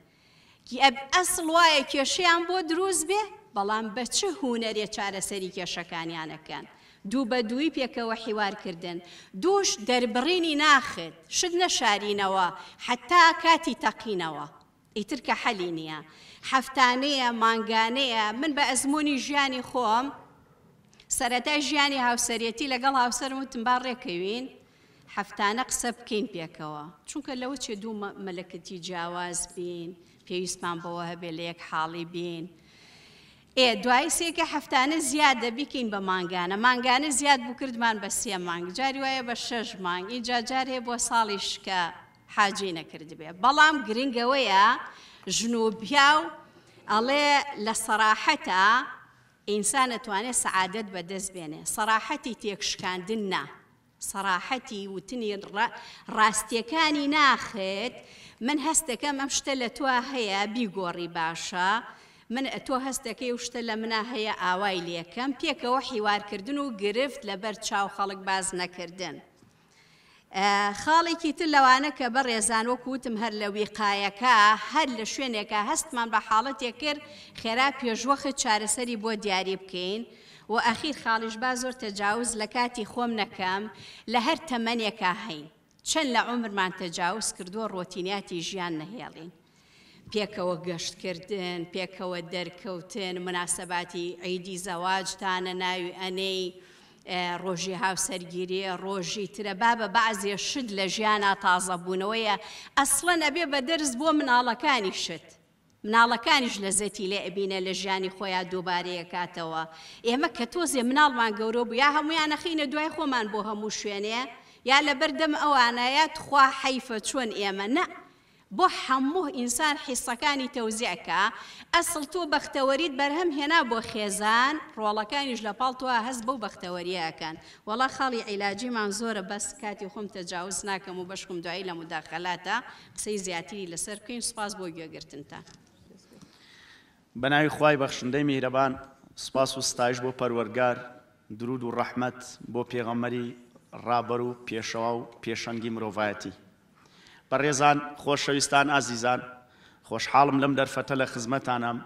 ئەسڵ وایە کێشیان بۆ دروست بێ بەڵام بە چه هوەرێ چارەسەری کێشەکانیانەکەن دوو بە دووی پێکەوە حیوارکردن دووش دەربڕینی ناخت شت نەشارینەوە حتا کاتی تەقینەوە ئیتر کە حەلی نییە هەفتانەیە مانگانەیە من بە ئەزمموی ژیانی خۆم سەتای ژیانی هاوسەرەتی لەگەڵ هاوسەر وتم با ڕێکەوین هەفتانە قسە بکەین پێکەوە چونکە لەوە چێ دوو مەلەکەتی جیاواز بین پێویستمان بەوە هەبێ لە یەک حاڵی بین. ئێ دوای سێکە هەفتانە زیاد دەبیکەین بە ماگانە ماگانە زیاد بکردمان بە سێ مانگ جاری وایە بە شەش مانگ ئینجا جارێ بۆ ساڵیشکە حاجی نەکردبێ بەڵام گرنگەوەیە ژنوبیا و ئەڵێ لە سەراحەتە ئینسان ئەتوانێت سعادت بەدەست بێنێ سەراحەتی تێکشکاندن نا سەراحەتی وتنی ڕاستیەکانی ناخێت من هەستەکەم ئەم شتە لە توە هەیە بیگۆڕی باشە من تۆ هەستەکەی شتە لە منە هەیە ئاوای لەکەم پێکەوە حیوارکردن و گرفت لەبەر چاو خەڵک باز نەکردن. خاڵێکی تر لەوانە کە بە ڕێزان وەکوتم هەر لە ویقایەکە هەر لە شوێنێکە هەستمان بە حاڵەتێک کرد خێرا پێشوەخت چارەسەری بۆ دیاری بکەین. و ئەخیر خاڵش با زۆر تەجاوز لە کاتی خۆم نەکەم لە هەر تەمەنێکا هەین چەند لە عمرمان تەجاوز کردووە ڕۆتینیاتی ژیان نەهێڵین پێکەوە گەشتکردن پێکەوە دەرکەوتن مناسەباتی عیدی زەواجتانە ناوی ئەنەی ڕۆژی هاوسەرگیری ڕۆژی ترە بابە بەعزیە شت لە ژیانە تازەبوونەوەیە ئەسڵە نەبێ بە دەرز بۆ مناڵەکانی شت. مناڵەکانیش لە زەتی لێ ئەبینە لە ژیانی خۆیان دووبارەیە کاتەوە. ئێمە کە تۆزێ مناڵمان گەورە بوو یا هەمویان نەخینە دوای خۆمان بۆ هەموو شوێنەیە، یا لەبەردەم ئەوانایەت خوا حەیفە چۆن ئێمە نە بۆ هەموو ئینسان حیسەکانی تەوزیعکە ئەسڵ تۆ بەختەوەریت بەرهەم هێنا بۆ خێزان ڕۆڵەکانیش لە پاڵتووە هەست بەو بەختەوەریەکان وەڵا خاڵی عیلاجیمان زۆرە بەس کاتی خۆم تەجاوز ناکەم و بەشکم دوایی لە مداخەلاتە قسەی زیاتری لەسەر بکەین سوپاس بۆ گوێگرتنتە. بەناوی خی بەخشندەی میرەبان سپاس و ستایش بۆ پەروەرگار درود و ڕەحمت بۆ پێغەمەری ڕابەر و پێشەوا و پێشەنگی مرۆڤایەتی. بە ڕێزان خۆشەویستان ئازیزان خۆشحاڵم لەم دەرفەتە لە خزمەتانم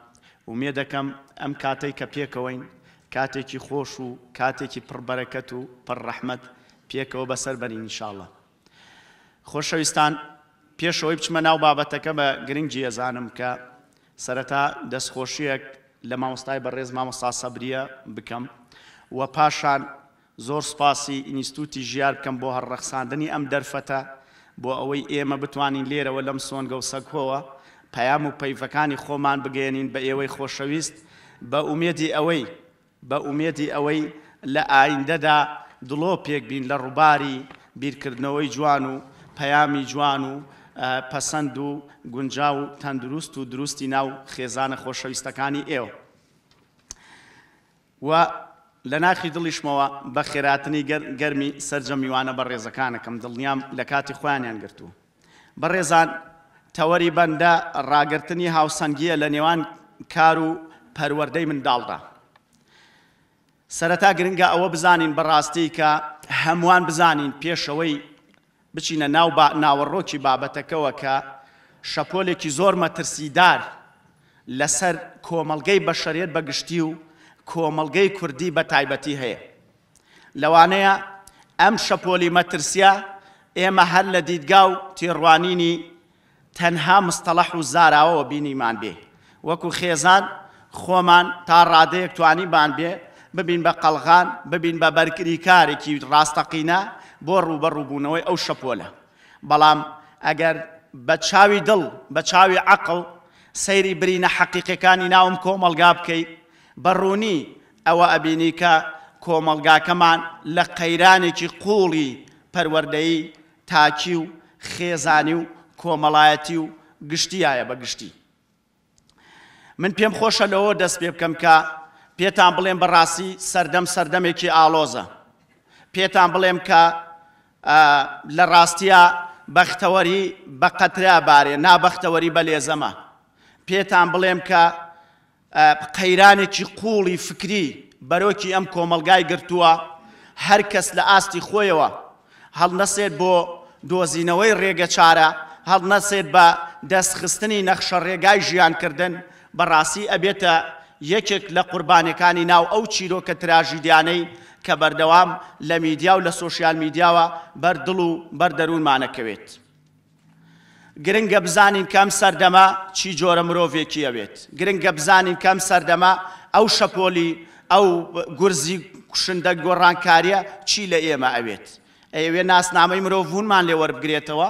ومێ دەکەم ئەم کاتەی کە پێکەوەین کاتێکی خۆش و کاتێکی پڕبەرەکەت و پڕڕەحمەت پێکەوە بەسەر بەرین شاڵە. خۆشەویستان پێشەوەی بچمە ناو بابەتەکە بە گرنگجی ئەزانم کە سەرەتا دەستخۆشیەک لە مامۆستای بەڕێز مامۆستا سەبریە بکەم و پاشان زۆر سپاسی ئینستیتوتی ژیار بکەم بۆ هەر ڕەخساندنی ئەم دەرفەتە بۆ ئەوەی ئێمە بتوانین لێرەوە لەم سۆنگە و سەکۆوە پەیام و پەیفەکانی خۆمان بگەێنین بە ئێوەی خۆشەویست بە ئومێدی ئەوەی بە ئومێدی ئەوەی لە ئایندەدا دڵۆ پێک بین لە ڕووباری بیرکردنەوەی جوان و پەیامی جوان و پەسەند و گونجاو و تەندروست و دروستی ناو خێزانە خۆشەویستەکانی ئێوە. لە ناخی دڵیشمەوە بە خێراتنی گەرمی سرجە میوانە بە ڕێزەکانەکەم دڵنیام لە کاتی خۆیانیان گرتو. بە ڕێزان تەوەری بەندە ڕاگررتنی هاوسنگگیە لە نێوان کار و پەروەەردەی منداڵدا. سەرەتا گرنگە ئەوە بزانین بەڕاستی کە هەمووان بزانین پێشەوەی بچینە ناو ناوەڕۆکی بابەتەکەوە کە شەپۆلێکی زۆر مەترسیدار لەسەر کۆمەلگەی بەشەرێت بەگشتی و کۆمەلگەی کوردی بە تایبەتی هەیە لەوانەیە ئەم شەپۆلی مەترسیە ئێمە هەر لە دیدگا و تێڕوانینی تەنها مستەلەح و زاراوەوە بینیمان بێ وەکو خێزان خۆمان تا ڕادەیەک توانیبان بێ ببین بە قەلغان ببین بە بەرکری کارێکی ڕاستەقینە بۆ ڕوبە ڕووبوونەوەی ئەو شەپۆلە بەڵام ئەگەر بە چاوی دڵ بە چاوی عقل سەیری برینە حەقیقەکانی ناوم کۆمەلگا بکەیت بەڕوونی ئەوە ئەبینی کە کۆمەلگاکەمان لە قەیرانێکی قوڵی پەروەردەیی تاکی و خێزانی و کۆمەڵایەتی و گشتیایە بە گشتی. من پێم خۆشە لەوە دەست پێ بکەم کە پێتان بڵێم بەڕاستی سەردەم سەردەمێکی ئالۆزە. پێتان بڵێم کە لە ڕاستیە بەختەوەری بە قەترا بارێ نابەختەوەری بە لێزەمە. پێتان بڵێم کە قەیرانێکی قوڵی فکری بەرۆکی ئەم کۆمەلگای گرتووە هەر کەس لە ئاستی خۆیەوە هەڵنەسێت بۆ دۆزینەوەی ڕێگە چارە هەڵنەسێت بە دەستخستنی نەخشە ڕێگای ژیانکردن بەڕاستی ئەبێتە یەکێک لە قوربانەکانی ناو ئەو چیرۆکە تراژیدیانەی کە بەردەوام لە میدیا و لە سوۆسیال میدیاوە بەردڵ و بەردەروونمانەکەوێت. گرنگە بزانین کەم سەردەما چی جۆرە مرۆڤێکی ئەوێت گرنگە بزانین کەم سەردەما ئەو شەپۆلی ئەو گورزی کوشندە گۆڕانکاریە چی لە ئێمە ئەوێت ئەوێ ناسنامەی مرۆڤونمان لێ وەربگرێتەوە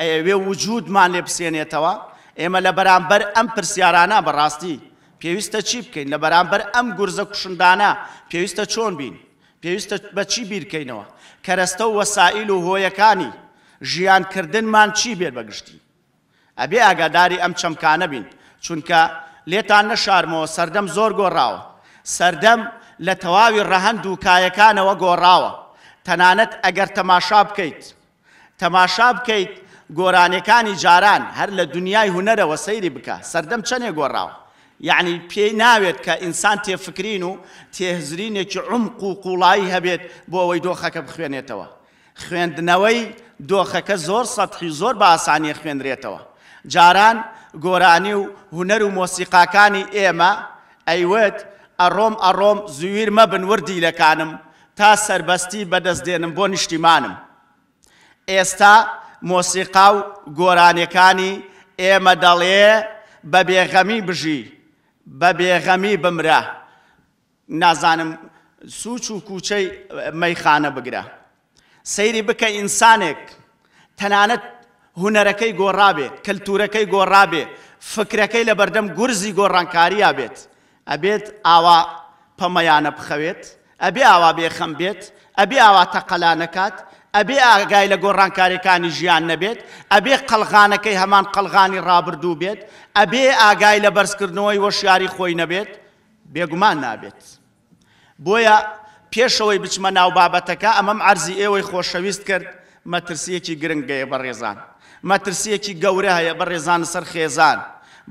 ئەوێ وجودمان لێ بسێنێتەوە ئێمە لە بەرامبەر ئەم پرسیارانە بەڕاستی پێویستە چی بکەین لە بەرامبەر ئەم گورزە کوشندانە پێویستە چۆن بین پێویستە بە چی بیرکەینەوە کەرەستە و وەسائل و هۆیەکانی ژیانکردنمان چی بێت بەگشتی ئەبێ ئاگاداری ئەم چەمکانە بین چونکە لێتان نەشارمەوە سەردەم زۆر گۆڕاوە سەردەم لە تەواوی ڕەهند و کایەکانەوە گۆڕاوە تەنانەت ئەگەر تەماشا بکەیت تەماشا بکەیت گۆرانەکانی جاران هەر لە دنیای هوەرەوە سەیری بکە سەردەم چەنێ گۆڕاوە یعنی پێی ناوێت کە ئینسان تێفکرین و تێهزرینێکی عمق و قوڵایی هەبێت بۆ ئەوەی دۆخەکە بخوێنێتەوە خوێندنەوەی دۆخەکە زۆر سەدحی زۆر بە ئاسانیە خوێندرێتەوە. جاران گۆرانی و هوەر و مۆسیقاکانی ئێمە ئەیوت ئەڕۆم ئەڕۆم زویر مەبن وردی لەکانم تا سربەستی بەدەستدێنم بۆ نیشتیمانم. ئێستا مۆسیقا و گۆرانەکانی ئێمە دەڵێ بە بێغەمی بژی بە بێغەمی بمرە نازانم سوچ و کوچەی مەیخانە بگرە. سەیری بکە ئینسانێک تەنانەت هوەرەکەی گۆڕابێت کەلتورەکەی گۆڕابێ فکرەکەی لە بەردەم گورزی گۆڕانکاریە بێت ئەبێت ئاوا پەمەیانە بخەوێت ئەبێ ئاوا بێخەم بێت ئەبێ ئاوا تەقەلانەکات ئەبێ ئاگای لە گۆڕانکاریەکانی ژیان نەبێت ئەبێ قەلغانەکەی هەمان قەلغانی ڕابردوو بێت ئەبێ ئاگای لە بەرزکردنەوەی وەشیاری خۆی نەبێت بێگومان نابێت بۆیە پێشەوەی بچمە ناو بابەتەکە ئەمەم ئەرزی ئێوەی خۆشەویست کرد مەترسیەکی گرنگەیە بە ڕێزان مەترسیەکی گەورە هەیە بە ڕێزان سەر خێزان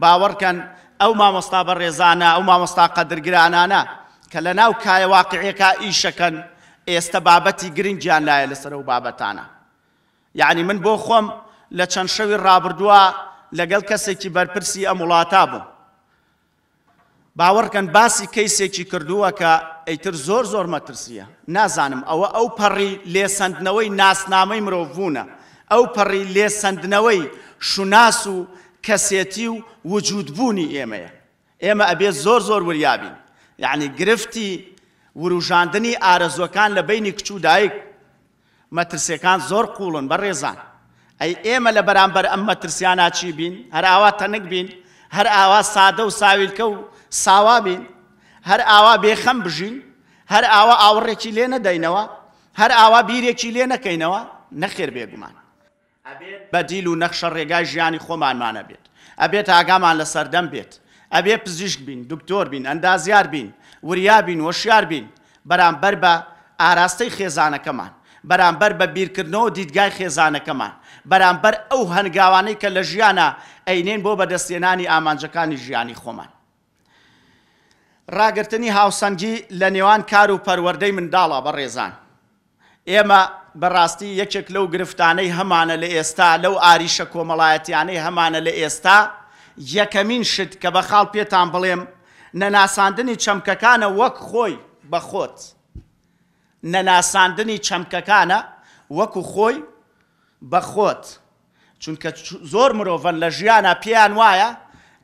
باوەڕکەن ئەو مامۆستا بە ڕێزانە ئەو مامۆستا قەدرگرانانە کە لە ناو کایە واقعێکا ئیشەکەن ئێستا بابەتی گرنگیان لایە لەسەر و بابەتانە یعنی من بۆ خۆم لە چەند شەوی ڕابردووە لەگەڵ کەسێکی بەرپرسی ئەم وڵاتە بوو باوەڕکەن باسی کەیسێکی کردووە کە ئەیتر زۆر زۆر مەترسیە نازانم ئەوە ئەو پەڕی لێسەندنەوەی ناسنامەی مرۆڤونە ئەو پەڕی لێسەندنەوەی شوناس و کەسێتی و وجودبوونی ئێمەیە ئێمە ئەبێ زۆر زۆر وریابین یعنی گرفتی وروژاندنی ئارەزۆکان لە بینی کچ و دایک مەترسیەکان زۆر قوڵن بە ڕێزان ئەی ئێمە لە بەرامبەر ئەم مەترسیانە چی بین هەر ئاوا تەنک بین هەر ئاوا سادە و ساویلکە و ساوا بین هەر ئاوا بێخەم بژین هەر ئاوا ئاوڕێکی لێ نەدەینەوە هەر ئاوا بیرێکی لێ نەکەینەوە نەخێر بێگومان بەدیل و نەخشە ڕێگای ژیانی خۆمانمانە بێت ئەبێت ئاگامان لە سەردەم بێت ئەبێ پزیشک بین دکتۆر بین ئەندازیار بین وریا بین وەشیار بین بەرامبەر بە ئاراستەی خێزانەکەمان بەرامبەر بە بیرکردنەوە دیدگای خێزانەکەمان بەرامبەر ئەو هەنگاوانەی کە لە ژیانە ئەینێن بۆ بەدەستێنانی ئامانجەکانی ژیانی خۆمان ڕاگررتنی هاوسەنگی لە نێوان کار و پەروەەردەی منداڵە بە ڕێزان. ئێمە بەڕاستی یەکێک لەو گرفتانەی هەمانە لە ئێستا لەو ئاریشە کۆمەڵایەتیانەی هەمانە لە ئێستا یەکەمین شت کە بە خاڵ پێتان بڵێم نەناساندنی چەمکەکانە وەک خۆی بە خۆت. نەناساندنی چەمکەکانە وەکو خۆی بە خۆت. چونکە زۆر مرۆڤن لە ژیانە پێیان وایە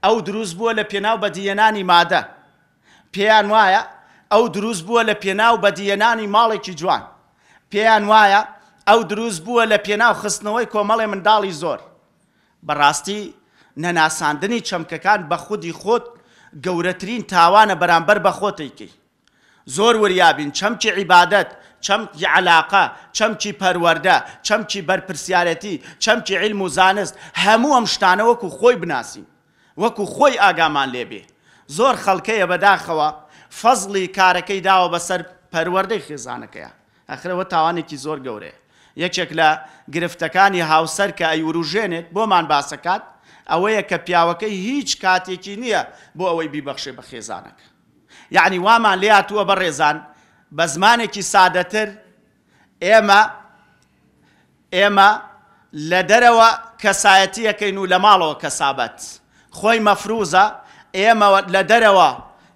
ئەو دروست بووە لە پێناو بە دیێنانی مادە. پێیان وایە ئەو دروست بووە لە پێناو بەدیەنانی ماڵێکی جوان پێیان وایە ئەو دروست بووە لە پێناو خستنەوەی کۆمەڵێ منداڵی زۆر بەڕاستی نەناساندنی چەمکەکان بە خودی خۆت گەورەترین تاوانە بەرامبەر بە خۆتێکی زۆر وریابین چەمکی عیبادەت چەمکی علاقە چەمکی پەروەەردە چەمکی بەرپرسیارەتی چەمکی علم و زانست هەموو ئەم شتانە وەکو خۆی بناسیین وەکو خۆی ئاگامان لێبێ زۆر خەڵکەیە بەداخەوە فەزلی کارەکەی داوە بەسەر پەروەردەی خێزانەکەیە ئەخرەوە تاوانێکی زۆر گەورەیە یەکێک لە گرفتەکانی هاوسەر کە ئەیوروژێنێت بۆمان باسەکات ئەوەیە کە پیاوەکەی هیچ کاتێکی نییە بۆ ئەوەی بیبەخشێ بە خێزانەکە یعنی وامان لێاتوە بە ڕێزان بە زمانێکی سادەتر ئێمە ئێمە لە دەرەوە کەسایەتیەکەین و لە ماڵەوە کەسابەت خۆی مەفروزە ئێمە لە دەرەوە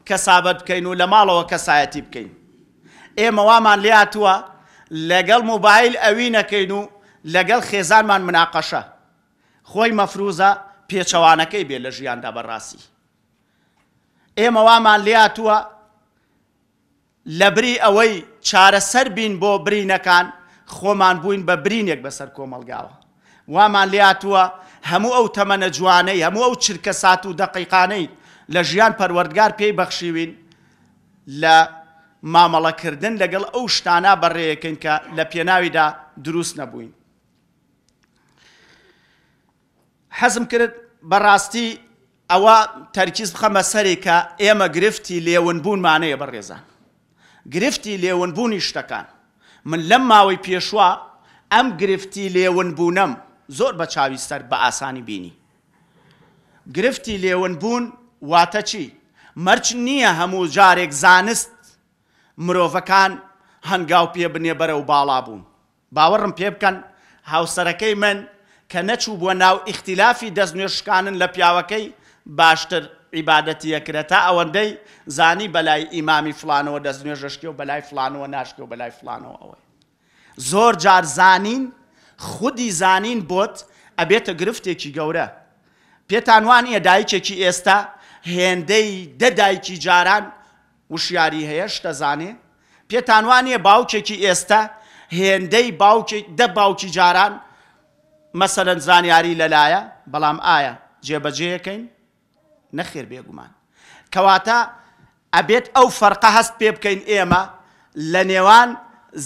کەسابەت بکەین و لە ماڵەوە کەسایەتی بکەین ئێمە وامان لاتووە لەگەڵ موبایل ئەوی نەکەین و لەگەڵ خێزانمان مناقەشە خۆی مەفروزە پێچەوانەکەی بێ لە ژیاندا بەڕاستی ئێمە وامان لاتووە لە بری ئەوەی چارەسەر بین بۆ برینەکان خۆمان بووین بە برینێک بەسەر کۆمەلگاوە وامان لاتووە هەموو ئەو تەمەنە جوانەی هەموو ئەو چرکە سات و دەقیقانەی لە ژیان پەروەردگار پێی بەخشیوین لە مامەڵەکردن لەگەڵ ئەو شتانە بەڕێیەکەین کە لە پێناویدا دروست نەبووین. حەزم کرد بەڕاستی ئەوە تەرکیز بخەمە سەری کە ئێمە گرفتی لێونبوونمانەیە بەڕێزان. گرفتی لێونبوونی شتەکان. من لەم ماوەی پێشوە ئەم گرفتی لێونبوونم زۆر بە چاویستەر بە ئاسانی بینی. گرفتی لێون بوون واتە چی؟ مەرچ نییە هەموو جارێک زانست مرۆڤەکان هەنگاو پێ بنێ بەرە و باڵا بوون. باوەڕم پێ بکەن هاوسەرەکەی من کە نەچوو بۆ ناو ئیختیلافی دەستنوێشکانن لە پیاوەکەی باشتر عیباەتی یەکرێتە ئەوەندەی زانی بەلای ئیمامی فلانەوە دەستنوێژشکی و بەلای فلانەوە ناشکی و بەلای فلانەوە ئەوەی. زۆر جار زانین خودی زانین بۆت ئەبێتە گرفتێکی گەورە. پێتانوان ئێدایکێکی ئێستا هێندەی دەدایکی جاران وشیاری هەیە شتەزانێ پێتانوانێ باوکێکی ئێستا هێندەی دە باوکی جاران مەسەرەن زانیاری لەلایە بەڵام ئایا جێبەجێەکەین نەخێر بێگومان کەواتە ئەبێت ئەو فەرقە هەست پێ بکەین ئێمە لە نێوان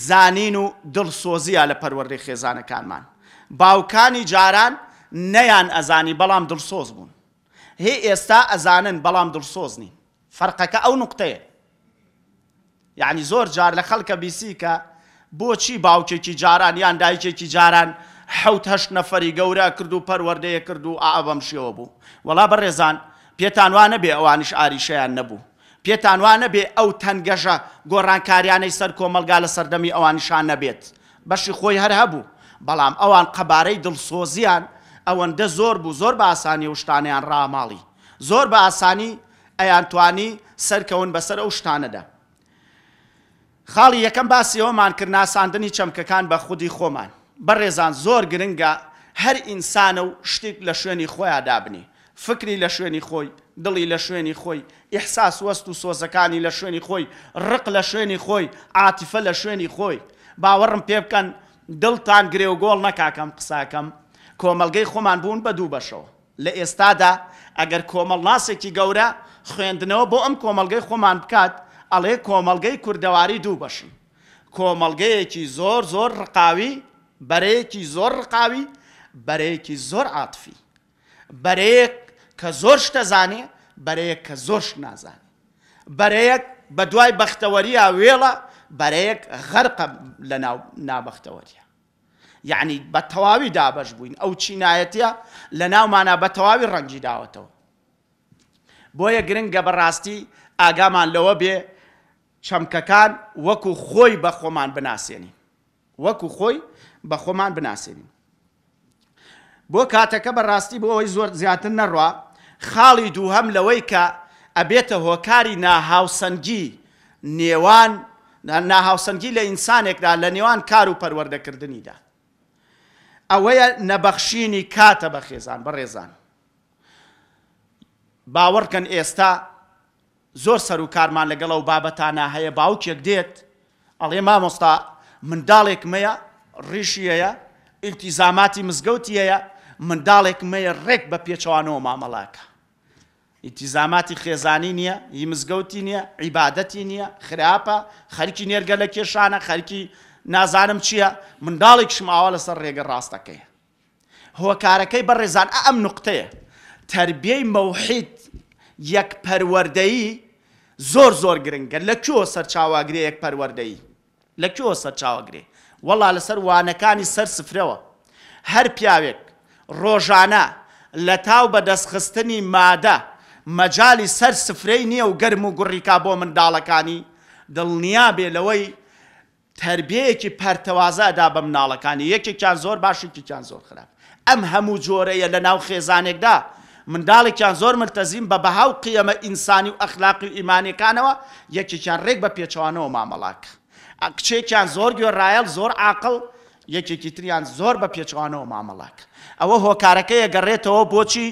زانین و دڵسۆزیە لە پەروەردەی خێزانەکانمان باوکانی جاران نەیان ئەزانی بەڵام دڵسۆز بوون هێ ئێستا ئەزانن بەڵام دڵسۆزنی فەرقەکە ئەو نقطەیە یعنی زۆر جار لە خەڵکە بیسیکە بۆچی باوکێکی جاران یان دایکێکی جاران حوتهشت نەفەری گەورە کرد و پەروەردەیە کرد و ئابەم شێوە بوو وەڵا بەڕێزان پێتانوانە بێ ئەوانش ئاریشەیان نەبوو پێتانوانە بێ ئەو تەنگەژە گۆڕانکاریانەی سەر کۆمەلگا لە سەردەمی ئەوانیشان نەبێت بەشی خۆی هەر هەبوو بەڵام ئەوان قەبارەی دڵسۆزیان ئەوەندە زۆر بوو زۆر بە ئاسانی و شتانیان ڕاماڵی زۆر بە ئاسانی ئەیان توانی سەرکەون بەسەر ئەو شتانەدا خاڵی یەکەم باسی ئەومان کرد ناساندنی چەمکەکان بە خودی خۆمان بەڕێزان زۆر گرنگە هەر ئینسانە و شتێک لە شوێنی خۆیان دابنی فکری لە شوێنی خۆی دڵی لە شوێنی خۆی ئیحساس وەست و سۆزەکانی لە شوێنی خۆی ڕق لە شوێنی خۆی عاتیفە لە شوێنی خۆی باوەڕم پێ بکەن دڵتان گرێ و گۆڵ نەکاکەم قساکەم کۆمەلگەی خۆمان بوون بە دوو بەشەوە لە ئێستادا ئەگەر کۆمەڵ ناسێکی گەورە خوێندنەوە بۆ ئەم کۆمەلگەی خۆمان بکات ئەڵێ کۆمەلگەی کوردەواری دوو بەشن کۆمەلگەیەکی زۆر زۆر ڕقاوی بەرەیەکی زۆر ڕقاوی بەرەیەکی زۆر عاتفی بەرەیەک کە زۆر شتەزانێ بەرەیەک کە زۆر نازانێ بەرەیەک بە دوای بەختەوەریە وێڵە بەرەیەک غەرقە لە ناو نابەختەوەریە یعنی بە تەواوی دابش بووین ئەو چینایەتە لە ناومانە بە تەواوی ڕەنگی داوەتەوە بۆیە گرنگگە بەڕاستی ئاگامان لەوە بێ شەمکەکان وەکو خۆی بە خۆمان بناسیێنی وەکو خۆی بە خۆمان بناسیێنین بۆ کاتەکە بەڕاستی بۆ ئەوی زۆر زیاتر نەڕوا خاڵی دووهەم لەوەی کە ئەبێتە هۆکاری ناهاوسەنگی نێوان ناهاوسەنگی لە ئینسانێکدا لە نێوان کار و پەروەردەکردنیدا ئەوەیە نەبەخشینی کاتە بە خێزان بە ڕێزان. باوەڕکەن ئێستا زۆر سەر و کارمان لەگەڵە و بابەتانە هەیە باوکێک دێت ئەڵێ مامۆستا منداڵێک مەیە ڕیشیەیە ئیلتیزاماتی مزگەوتیەیە منداڵێک مەیە ڕێک بە پێچوانەوە مامەڵاکە. ئیتیزاماتی خێزانی نییە هی مزگەوتی نییە عیباەتی نییە خراپە خەرکی نێرگە لە کێشانە خەرکی نازانم چییە منداڵێکشم ئاوا لەسەر ڕێگە ڕاستەکەیە هۆکارەکەی بە ڕێزان ئەم نقطەیە تربیەی مەوحید یەک پەروەردەیی زۆر زۆر گرنگە لە کۆ سەر چاواگرێ یەک پەروەردەیی لە کۆ سەر چاوەگرێ وەڵا لەسەر وانەکانی سەر سفرەوە هەر پیاوێک ڕۆژانە لە تاو بە دەستخستنی مادە مەجای سەر سفرەی نییە و گەرم و گوڕیکا بۆ منداڵەکانی دڵنیا بێ لەوەی تربیەیەکی پەرتەوازەدا بە مناڵەکانی یەکێکیان زۆر باشکیان زۆر خراپ ئەم هەموو جۆرەیە لە ناو خێزانێکدا منداڵێکیان زۆر مرتەزیم بە بەهاو قیەمە ئینسانی و ئەخلاقی و ئیمانەکانەوە یەکێکیان ڕێک بە پێچوانەوە مامەڵاک کچێکیان زۆر گوێڕایەل زۆر عقل یەکێکی تریان زۆر بە پێچوانەوە مامەڵاک ئەوە هۆکارەکەی گەڕێتەوە بۆچی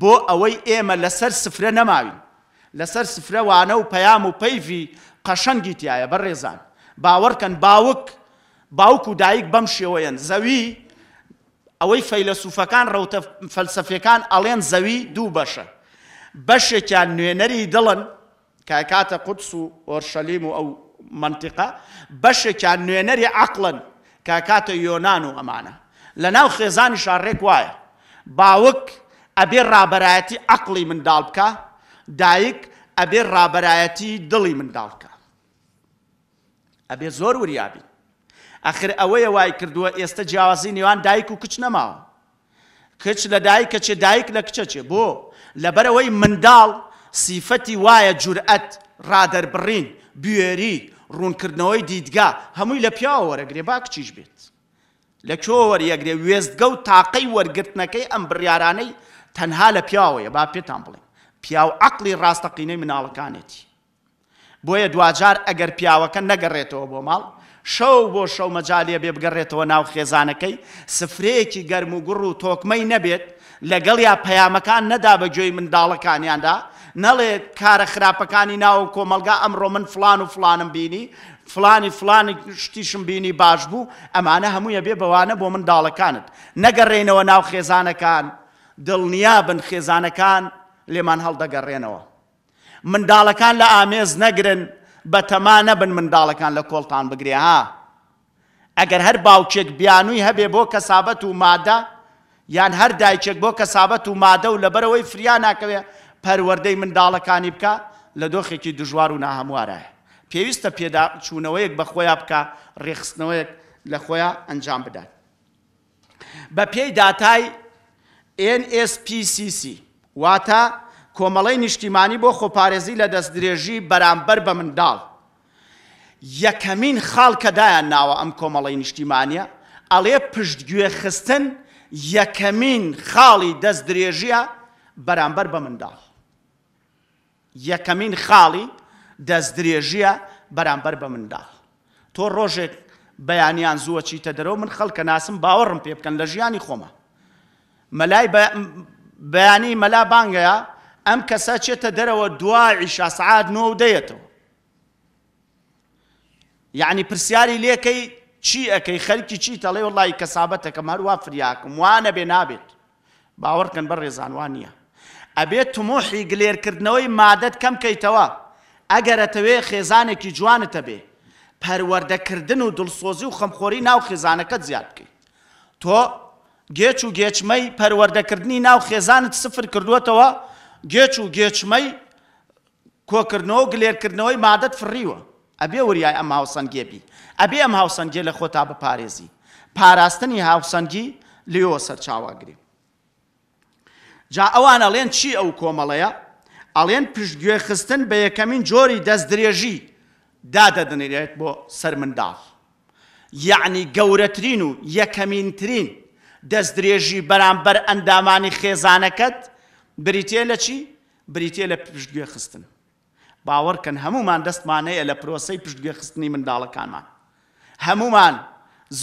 بۆ ئەوەی ئێمە لەسەر سفرە نەماوین لەسەر سفرەوانە و پەیام و پەیوی قەشەنگی تایە بە ڕێزان باوەڕکەن باوک باوک و دایک بەم شێوەیەن زەوی ئەوەی فەیلسوفەکان ڕوتە فەلسفەکان ئەڵێن زەوی دوو بەشە بەشێکیان نوێنەری دڵن کاکاتە قودس و ئۆرشەلیم و ئەو منطقە بەشێکیان نوێنەری عقلن کاکاتە یۆناان و ئەمانە لە ناو خێزانی شارڕێک وایە باوک ئەبێ ڕابەرایەتی عقلی منداڵ بکە دایک ئەبێ ڕابەرایەتی دڵی منداڵکە ئەبێ زۆر وریابی ئەخر ئەوەیە وای کردووە ئێستا جیاوازی نێوان دایک و کچ نەماوە کچ لە دایکە چێ دایک لە کچە چێ بۆ لەبەرەوەی منداڵ سیفەتی وایە جورئەت ڕادەربڕین بوێری ڕوونکردنەوەی دیدگا هەمووی لە پیاوە وەرەگرێ با کچیش بێت لە کۆ وەریەگرێ وێستگە و تاقەی وەرگرتنەکەی ئەم بڕیارانەی تەنها لە پیاوەیە با پێتان بڵێ پیاو عقلی ڕاستەقینەی مناڵەکانێتی بۆیە دوجار ئەگەر پیاوەکە نەگەڕێتەوە بۆ ماڵ شەو بۆ شەو مەجاالە بێ بگەڕێتەوە ناو خێزانەکەی سفرەیەکی گەرم و گوڕ و تۆکمەی نەبێت لەگەڵ یا پەیامەکان نەدا بە گوێی منداڵەکانیاندا نەڵێت کارە خراپەکانی ناو کۆمەلگا ئەمڕۆ من فلان و فلانم بینی فلانی فلانی شتیشم بینی باش بوو ئەمانە هەموویە بێ بەوانە بۆ منداڵەکانت نەگەڕێنەوە ناو خێزانەکان دڵنیا بن خێزانەکان لێمان هەڵدەگەڕێنەوە. منداڵەکان لە ئامێز نەگرن بە تەما نەبن منداڵەکان لە کۆڵتان بگرێها. ئەگەر هەر باوچێک بیانووی هەبێ بۆ کەسابەت و مادە یان هەر دایکێک بۆ کەسابەت و مادە و لەبەرەوەی فریان ناکەوێ پەروەەردەی منداڵەکانی بکە لە دۆخێکی دژوار و ناهەموارە. پێویستە پێدا چوونەوەیەک بە خۆیان بکە ڕێخستنەوەیەک لە خۆیان ئەنجام بدات. بە پێی داتای NSPCC واتە کۆمەڵی نیشتیمانی بۆ خۆپارێزی لە دەستدرێژی بەرامبەر بە منداڵ. یەکەمین خاڵکەدایان ناوە ئەم کۆمەڵی نیشتیمانە، ئەڵێ پشتگوێ خستن یەکەمین خاڵی دەست درێژیە بەرامبەر بە منداڵ. یەکەمین خاڵی دەست درێژیە بەرامبەر بە منداڵ. تۆ ڕۆژێک بەیانیان زووە چیتە دەرەوە من خەڵکە ناسم باوەڕم پێ بکەن لە ژیانی خۆمە. مەلای بەیانی مەلا بانگەیە ئەم کەسە چێتە دەرەوە دوای شاسعاد نۆ و دەیەتەوە یعنی پرسیاری لێکەی چی ئەەکەی خەلکی چی تەڵێ وڵی کەسابەتەکەم هەروە فریاکم وانە بێ نابێت باوەڕکن بە ڕێزانوان نییە ئەبێت تمۆحی گلێرکردنەوەی مادەت کەم کەیتەوە ئەگەرەتەوێ خێزانێکی جوانتە بێ پەروەردەکردن و دڵسۆزی و خەمخۆری ناو خێزانەکەت زیاد بکەیت تۆ گێچ و گێچمەی پەروەردەکردنی ناو خێزانت سفر کردوەتەوە گێچ و گێچمەی کۆکردنەوە و گلێرکردنەوەی مادەت فڕیوە ئەبێ وریای ئەم هاوسەنگێبی ئەبێ ئەم هاوسەنگێ لە خۆتا بپارێزی پاراستنی هاوسەنگی لێەوە سەرچاواگری جا ئەوان ئەڵێن چی ئەو کۆمەڵەیە ئەڵێن پشتگوێ خستن بە یەکەمین جۆری دەست درێژی دادەدنێت بۆ سەر منداڵ یعنی گەورەترین و یەکەمینترین دەست درێژی بەرامبەر ئەندامانی خێزانەکەت بریتێ لە چی بریتێ لە پشتگوێ خستن باوەڕکەن هەمومان دەستمانەیە لە پرۆسەی پشتگوێ خستنی منداڵەکانمان هەمومان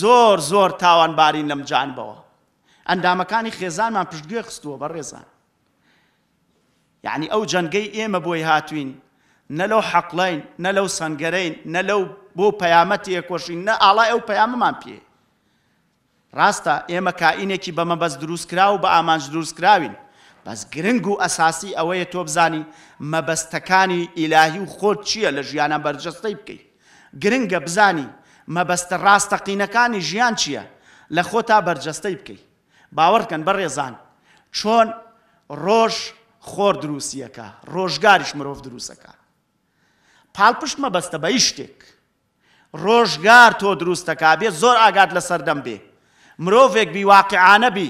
زۆر زۆر تاوانبارین لەم جانبەوە ئەندامەکانی خێزانمان پشتگوێ خستووە بە ڕێزان یعنی ئەو جەنگەی ئێمە بۆی هاتوین نە لەو حەقلین نە لەو سنگەرەین نە لەو بۆ پەیامەتە کۆشین نە ئاڵای ئەو پەیامەمان پێ ڕاستە ئێمە کائینێکی بەمەبەست دروستکرا و بە ئامانج دروستکراوین بەس گرنگ و ئەساسی ئەوەیە تۆ بزانی مەبەستەکانی ئیلاهی و خۆت چییە لە ژیانە بەرجەستەی بکەیت گرنگە بزانی مەبەستە ڕاستەقینەکانی ژیان چییە لە خۆ تا بەرجەستەی بکەیت باوەڕکەن بەڕێزان چۆن ڕۆژ خۆر دروسیەکە ڕۆژگاریش مرۆڤ دروستەکە پاڵپشت مەبەستە بە هیچ شتێک ڕۆژگار تۆ دروستەکە بێ زۆر ئاگات لەسەردەم بێ مرۆڤێک بی واقعانە بی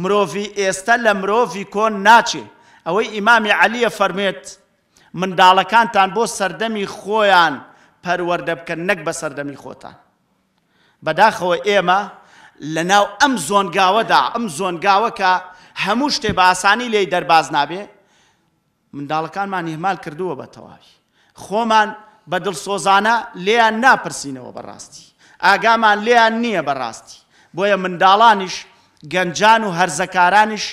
مرۆڤی ئێستا لە مرۆڤی کۆن ناچێ ئەوەی ئیمامی علیە فەرمێت منداڵەکانتان بۆ سەردەمی خۆیان پەروەەردە بکەن نەک بە سەردەمی خۆتان بەداخەوە ئێمە لە ناو ئەم زۆنگاوەدا ئەم زۆنگاوەکە هەموو شتێ بە ئاسانی لێی دەرباز نابێ منداڵەکانمان هێمال کردووە بە تەواوی خۆمان بە دڵسۆزانە لێیان ناپرسینەوە بەڕاستی ئاگامان لێیان نییە بەڕاستی بۆیە منداڵانیش گەنجان و هەرزەکارانش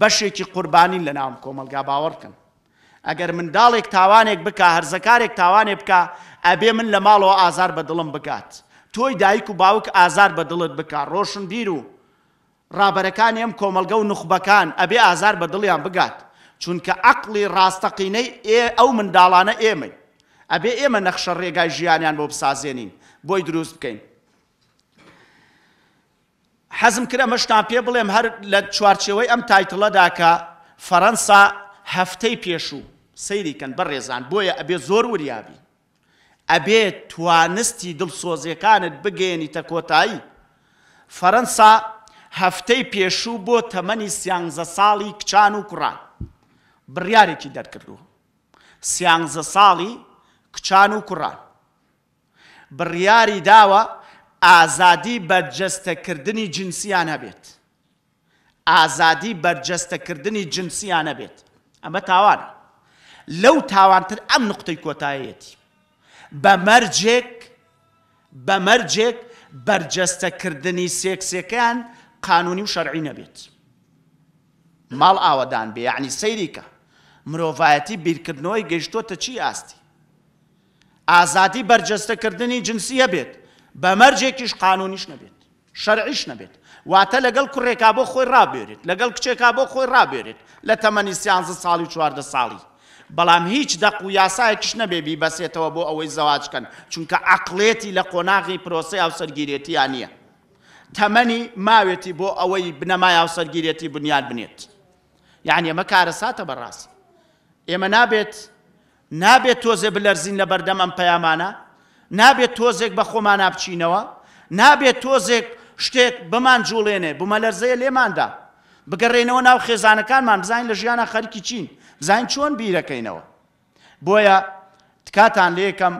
بەشێکی قوربانی لە ناام کۆمەلگا باوەڕکن. ئەگەر منداڵێک تاوانێک بکە هەرزەکارێک تاوانێ بکە ئەبێ من لە ماڵەوە ئازار بە دڵم بکات. تۆی دایک و باوک ئازار بە دڵت بکە ڕۆشن بیر و ڕابەرەکان ئێم کۆمەلگە و نخبەکان ئەبێ ئازار بە دڵیان بگات چونکە ئەقلی ڕاستەقینەی ئێ ئەو منداڵانە ئێمە ئەبێ ئێمە نەخشە ڕێگای ژیانیان بۆ بسازێنین بۆی دروست بکەین حەزم کرە مەشتان پێ بڵێم هەر لە چوارچەوەی ئەم تایتڵەداکە فەەنسا هەفتەی پێشوو سەیریکەن بە ڕێزان بۆیە ئەبێ زۆر وریابی ئەبێ توانستی دڵسۆزیەکانت بگەێنی تە کۆتایی فەەنسا هەفتەی پێشوو بۆ تەمەنی سیانزە ساڵی کچان و کوڕان بڕیارێکی دەرکردووە سیانزە ساڵی کچان و کوڕان بڕیاری داوە ئازادی بەرجەستەکردنی جنسیان هەبێت. ئازادی بەرجەستەکردنی جنسیان هەبێت. ئەمە تاوانە. لەو تاوانتر ئەم نقطەی کۆتایەتی. بە مەرجێک بە مەرجێک بەرجەستەکردنی سێکسەکان قانونی و شەرعی نەبێت. ماڵ ئاوەدان بێ یعنی سەیریکە مرۆڤایەتی بیرکردنەوەی گەیشتۆتە چی ئاستی؟ ئازادی بەرجەستەکردنی جنسیە بێت بە مەرجێکیش قانونیش نەبێت شەرعیش نەبێت واتە لەگەڵ کوڕێکا بۆ خۆی ڕابێرێت لەگەڵ کچێکا بۆ خۆی ڕابێرێت لە تەمەنی سیانزە ساڵی چواردە ساڵی بەڵام هیچ دەق و یاسایەکیش نەبێبی بەسێتەوە بۆ ئەوەی زەواجکەن چونکە ئەقلێتی لە قۆناغی پرۆسی ئەو سەرگیرێتیان نییە تەمەنی ماوێتی بۆ ئەوەی بنەمای ئەو سەرگیرێتی بنیاد بنێت یعنی ئەمە کارە ساتە بەڕاستی ئێمە نابێت نابێت تۆزێ بلەرزین لە بەردەم ئەم پەیامانە نابێت تۆزێک بە خۆمان نابچینەوە نابێت تۆزێک شتێک بمان جوڵێنێ بوومەلەرزەیە لێماندا بگەڕێنەوە ناو خێزانەکانمان بزانین لە ژیانە خەرکی چین زین چۆن بیرەکەینەوە بۆیە تکاتان لێکم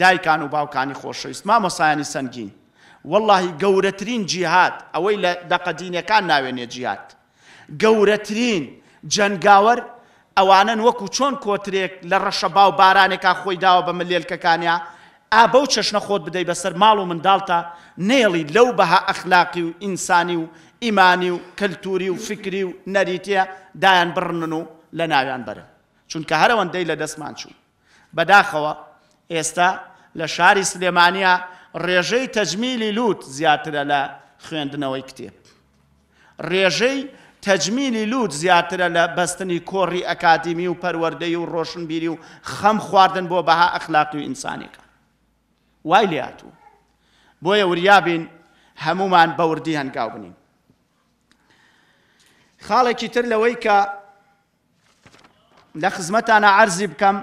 دایکان و باوکانی خۆشەویست مامۆسایانی سنگین واللهی گەورەترین جیهات ئەوەی لە دەقەدینەکان ناوێنێ جیات گەورەترین جنگاوەر ئەوانن وەکو چۆن کۆترێک لە ڕەشە باو بارانێکا خۆی داوە بە ملێلکەکانیا ئابە و چەشنە خۆت بدەی بەسەر ماڵ و منداڵتە نێڵی لەو بەها ئەخلاقی و ئینسانی و ئیمانی و کەلتوری و فکری و نەریتە دایان بڕنن و لە ناویان بەرە چونکە هەرەوەندەی لە دەستمان چوو بەداخەوە ئێستا لە شاری سلێمانیا ڕێژەی تەجمیلی لووت زیاترە لە خوێندنەوەی کتێب ڕێژەی تەجمیلی لووت زیاترە لە بەستنی کۆڕی ئەکادمی و پەروەردەی و ڕۆشنبیری و خەم خواردن بۆ بەها ئەخلاقی و ئینسانێکە وای لاتوو بۆیە وریابین هەمومان بەوردی هەنگاو بنین خاڵێکی تر لەوەی کە لە خزمەتانە عەرزی بکەم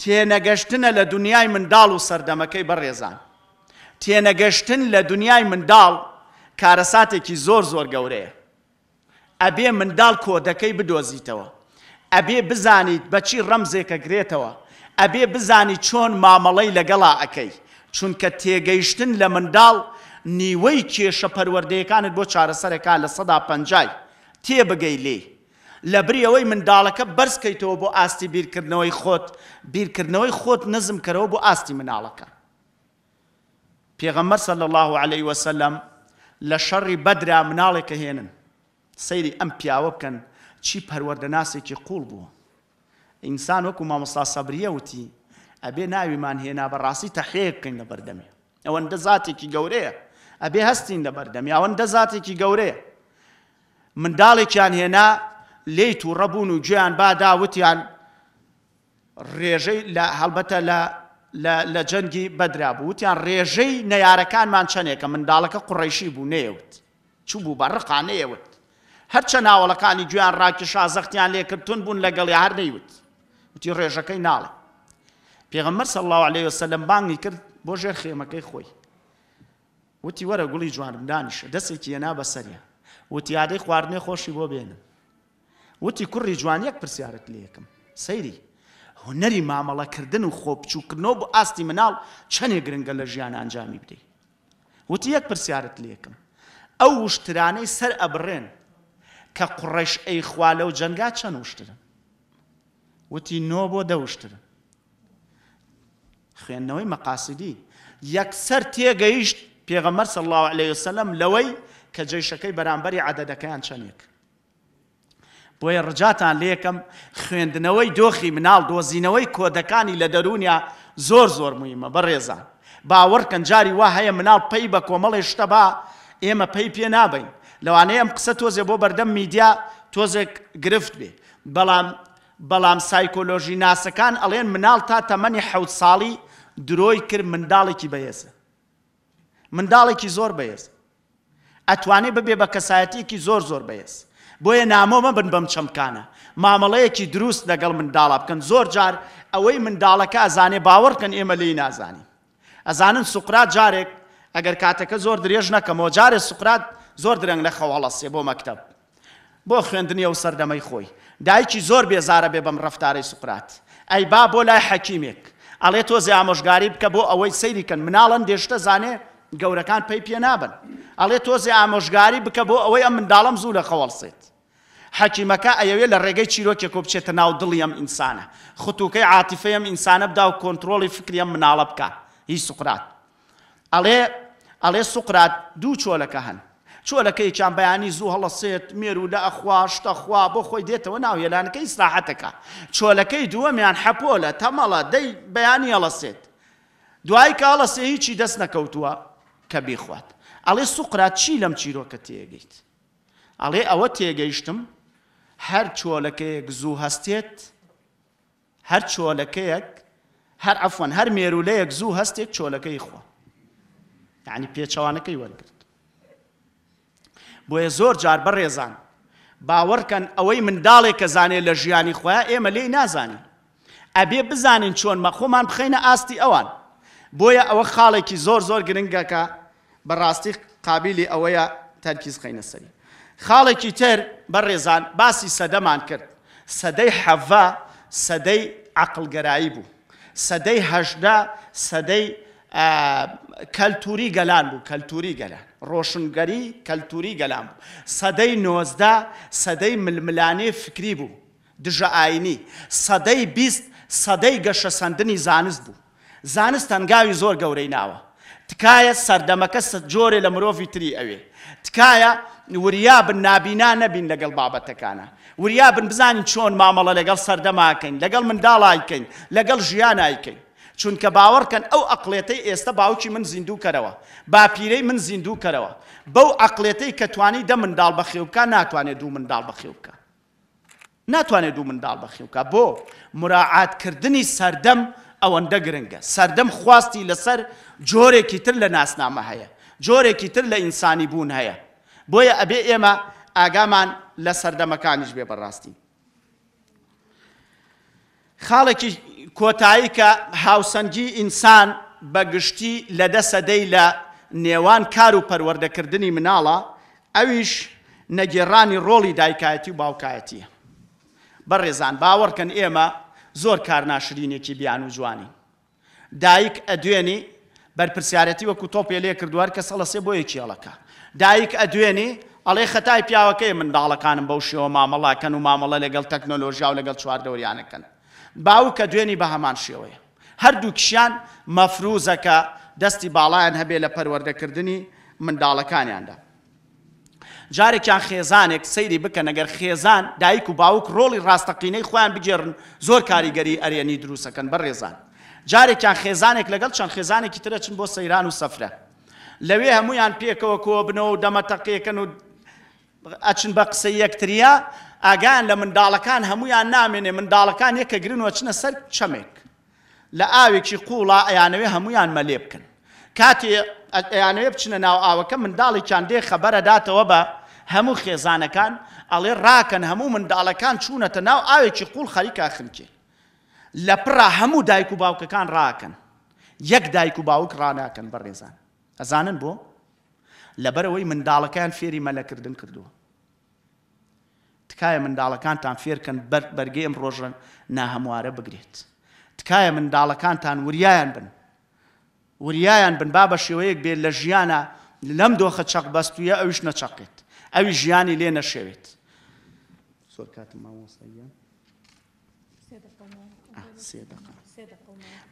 تێنەگەشتنە لە دنیای منداڵ و سەردەمەکەی بەڕێزان تێنەگەشتن لە دنیای منداڵ کارەساتێکی زۆر زۆر گەورەیە ئەبێ منداڵ کۆدەکەی بدۆزیتەوە ئەبێ بزانیت بەچی ڕەمزێکە گرێتەوە ئەبێ بزانی چۆن مامەڵەی لەگەڵا ئەەکەی چونکە تێگەیشتن لە منداڵ نیوەی کێشە پەروەردەیەکانت بۆ چارەسەرێکا لە سەدا پنجای تێبگەی لێ لە بریەوەی منداڵەکە بەرزکەیتەوە بۆ ئاستی بیرکردنەوەی خۆت بیرکردنەوەی خۆت نزم کەرەوە بۆ ئاستی مناڵەکە پێغەمەەر سەل الله عليه وسلم لە شەڕی بەدرا مناڵێکە هێنن سەیری ئەم پیاوە بکەن چی پەروەردەناسێکی قوڵ بووە ئینسان وەکو مامۆستا سەبریە وتی ئەبێ ناویمان هێنا بەڕاستی تەحەیەکەین لە بەردەمی ئەوەندە زاتێکی گەورەیە ئەبێ هەستین لە بەردەمی ئەوەندە زاتێکی گەورەیە منداڵێکیان هێنا لیت و ڕەبوون و گوێیان باداوتیان ڕێژەی لە هەڵبەتە لە جەنگی بەدرا بوو وتیان ڕێژەی نەیارەکانمان چەندێکە منداڵەکە قڕیشی بوو نێوت چوو بوو بە ڕقانەیەوت هەرچە ناوەڵەکانی گویان ڕاکیشا زەختیان لێکردتون بوون لەگەڵی هەر نەیوت وتی ڕێژەکەی ناڵێ پێغەمبەر صلی الله علیه وسلم بانگی کرد بۆ ژێر خێمەکەی خۆی وتی وەرە گوڵی جوانم دانیشە دەستێکی هێنا بەسەریە وتی یادەی خواردنێ خۆشی بۆ بێنن وتی کوڕی جوان یەک پرسیارت لێ یەکەم سەیری هوەری مامەڵەکردن و خۆبچووکردنەوە بۆ ئاستی مناڵ چەندێ گرنگە لە ژیان ئەنجامی بدەیت وتی یەک پرسیارت لێ یەکەم ئەو وشترانەی سەر ئەبڕێن کە قڕێش ئەیخوا لەو جەنگا چەند وشترن وتی نۆ بۆ دەوشتر خوێندنەوەی مەقاسیدی یەکسەر تێگەیشت پێغەمەر سە الله عليه وسلم لەوەی کە جێشەکەی بەرامبەری عادەدەکەیان چەندێک بۆیە ڕجاتان لێکم خوێندنەوەی دۆخی مناڵ دۆزینەوەی کۆدەکانی لە دەرونیا زۆر زۆر مویمە بەڕێزان باوەڕکەن جاری وا هەیە مناڵ پێی بە کۆمەڵی شتەبا ئێمە پێی پێ نابین لەوانەیە ئەم قسە تۆزێ بۆ بەردەم میدیا تۆزێک گرفت بێ بەڵام بەڵام سایکۆلۆژی ناسەکان ئەڵێن مناڵ تا تەمەنی حەوت ساڵی درۆی کرد منداڵێکی بەهێزە. منداڵێکی زۆر بەهێز. ئەتوانێت ببێ بە کەسایەتێکی زۆر زۆر بەهێز. بۆیە نامۆمە بن بەم چەمکانە. مامەڵەیەکی دروست لەگەڵ منداڵا بکەن زۆر جار ئەوەی منداڵەکە ئەزانێ باوەڕکەن ئێمە لی نازانی. ئەزانن سوقرات جارێک ئەگەر کاتەکە زۆر درێژ نەکەمەوە جارێ سوقرات زۆر درەنگ لە خەواڵەسێ بۆ مەکتب. بۆ خوێندنی ئەو سەردەمەی خۆی دایکی زۆر بێزارە بێ بەم ڕفتارەی سوقرات ئەی با بۆ لای حەکیمێک ئەڵێ تۆ زی ئامۆژگاری بکە بۆ ئەوەی سەیریکەن مناڵەن دێشتە زانێ گەورەکان پێی پێ نابن ئەڵێ تۆ زی ئامۆژگاری بکە بۆ ئەوەی ئەم منداڵم زوو لە خەوەڵسێت حەکیمەکە ئەوێ لە ڕێگەی چیرۆکێک و بچێتە ناو دڵیم ئینسانە خوتوکەی عاتیفەیەم ئینسانە بدا و کۆنتترۆڵی فکریم مناڵە بکە هی سوقرات ئەڵێ ئەڵێ سوقرات دوو چۆلەکە هەن چۆلەکەی چیان بەیانی زوو هەڵەسێت مێر و لە ئەخوا شتەخوا بۆ خۆی دێتەوە ناو هێلانەکەی سراحەتەکە چۆلەکەی دووەمیان حەپۆلە تەمەڵە دەی بەیانی هەڵەسێت دوای کاڵەسێ هیچی دەست نەکەوتووە کە بیخوات ئەڵێ سوقرات چی لەم چیرۆکە تێگەیت ئەڵێ ئەوە تێگەیشتم هەر چۆلەکەیەک زوو هەستێت هەر چۆلەکەیەک هەر ئەفۆن هەر مێرولەیەک زوو هەستێک چۆلەکەی خۆ یعنی پێچەوانەکەی وەرگرت بۆیە زۆر جار بەڕێزان باوەڕکەن ئەوەی منداڵێک کە زانێ لە ژیانی خۆیان ئێمە لێی نازانین ئەبێ بزانین چۆن مەخۆمان بخینە ئاستی ئەوان بۆیە ئەوە خاڵێکی زۆر زۆر گرنگەکە بەڕاستی قابلی ئەوەیە تەرکیز خینە سەری خاڵێکی تر بەڕێزان باسی سەدەمان کرد سەدەی حەڤە سەدەی عقلگەرایی بوو سەدەی هەژدا سەدەی کەلتوری گەلان بوو کەلتوری گەلان ڕۆشنگەری کەلتوری گەلان بوو سەدەی نۆزدا سەدەی ململانێ فکری بوو دژە ئاینی سەدەی بیست سەدەی گەشە سندنی زانست بوو زانست هەنگاوی زۆر گەورەی ناوە تکایە سەردەمەکە سە جۆرێ لە مرۆڤی تری ئەوێ تکایە وریا بن نابینا نەبین لەگەڵ بابەتەکانە وریا بن بزانین چۆن مامەڵە لەگەڵ سەردەماکەین لەگەڵ منداڵایکەین لەگەڵ ژیانایکەین چونکە باوەڕکەن ئەو ئەقلێتەی ئێستا باوکی من زیندوو کەرەوە با پیرەی من زیندوو کەرەوە بەو ئەقلێتەی کە توانی دە منداڵ بەخێوکە ناتوانێت دوو منداڵ بەخێوکە ناتوانێت دوو منداڵ بەخێوکە بۆ مراعاتکردنی سەردەم ئەوەندە گرنگە سەردەم خواستی لەسەر جۆرێکی تر لە ناسنامە هەیە جۆرێکی تر لە ئینسانی بوون هەیە بۆیە ئەبێ ئێمە ئاگامان لە سەردەمەکانیش بێ بەڕاستی خاڵێکی کۆتایی کە هاوسەنگی ئینسان بە گشتی لە دەسەدەی لە نێوان کار و پەروەردەکردنی مناڵە ئەویش نەگێڕانی ڕۆڵی دایکایەتی و باوکایەتیە. بەڕێزان باوەڕکەن ئێمە زۆر کارناشرینێکی بیان و جوانی. دایک ئەدوێنی بەرپسیارەتی وەکو تۆپێ لێ کردووار کە سەڵەسێ بۆ یەکیێڵەکە. دایک ئەدوێنی ئەڵێ خەتای پیاوەکەی منداڵەکانم بەو شێوە مامەڵاکەن و مامەڵە لەگەڵ تەکنۆلۆژیا و لەگەڵ چواردەوریانەکەن. باوکە دوێنی بە هەمان شێوەیە هەردوو کشیان مەفروزەکە دەستی باڵیان هەبێ لە پەروەردەکردنی منداڵەکانیاندا جارێکیان خێزانێک سەیری بکە نەگەر خێزان دایک و باوک ڕۆڵی ڕاستەقینەی خۆیان بگێڕن زۆر کاریگەری ئەریێنی دروستەکەن بە ڕێزان جارێکیان خێزانێک لەگەڵ چەند خێزانێکی ترە چن بۆ سەیران و سەفرە لەوێ هەمویان پێکەوە کۆ بنەوە و دەمەتەقیەکەن و ئەچن بە قسە یەکتریا ئاگیان لە منداڵەکان هەمویان نامێنێ منداڵەکان یەکە گرنەوە چنە سەر چەمێک لە ئاوێکی قوڵا ئەیانەوێ هەمویان مەلێ بکەن کاتێ ئەیانەوێ بچنە ناو ئاوەکە منداڵی چاندێ خەبەرە داتەوە بە هەموو خێزانەکان ئەڵێ ڕاکەن هەموو منداڵەکان چوونەتە ناو ئاوێکی قوڵ خەریکا خنکێ لە پڕا هەموو دایک و باوکەکان ڕاکەن یەک دایک و باوک ڕناکەن بەڕێزان ئەزانن بۆ لەبەرەوەی منداڵەکان فێری مەلەکردن کردووە تکایە منداڵەکانتان فێرکەن بەرگەی ئەم ڕۆژن ناهەموارە بگرێت. تکایە منداڵەکانتان وریایان بن. وریایان بن با بە شێوەیەک بێت لە ژیانە لەم دۆخە چەق بەستویە ئەوش نەچەقێت. ئەوی ژیانی لێ نەشێوێت. سۆر کاتم ماوەسەە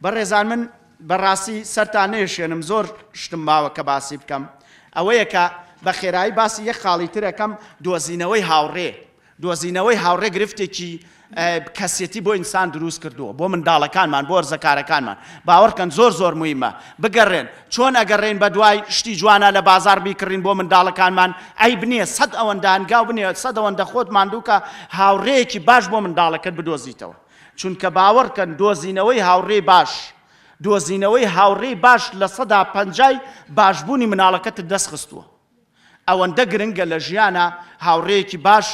بە ڕێزان من بەڕاستی سەرتان نێشێنم زۆر شتم ماوە کە باسی بکەم. ئەوەیە کە بە خێرایی باسی یەک خاڵی ترەکەم دۆزینەوەی هاوڕێ دۆزینەوەی هاوڕێ گرفتێکی کەسێتی بۆ ئینسان دروست کردووە بۆ منداڵەکانمان بۆ ەرزەکارەکانمان باوەڕکەن زۆر زۆر مویمە بگەڕێن چۆن ئەگەڕێن بە دوای شتی جوانە لە بازار بیکردین بۆ منداڵەکانمان ئەی بنیە سەد ئەوەندانگاو بنێت سەد ئەوەندە خۆت مادووکە هاوڕەیەکی باش بۆ منداڵەکەت بدۆزیتەوە چونکە باوەڕکەن دۆزینەوەی هاوڕێ باش. دۆزینەوەی هاوڕێ باش لە سەدا پەنجای باشبوونی مناڵەکەت دەستخستووە. ئەوەندە گرنگە لە ژیانە هاوڕەیەکی باش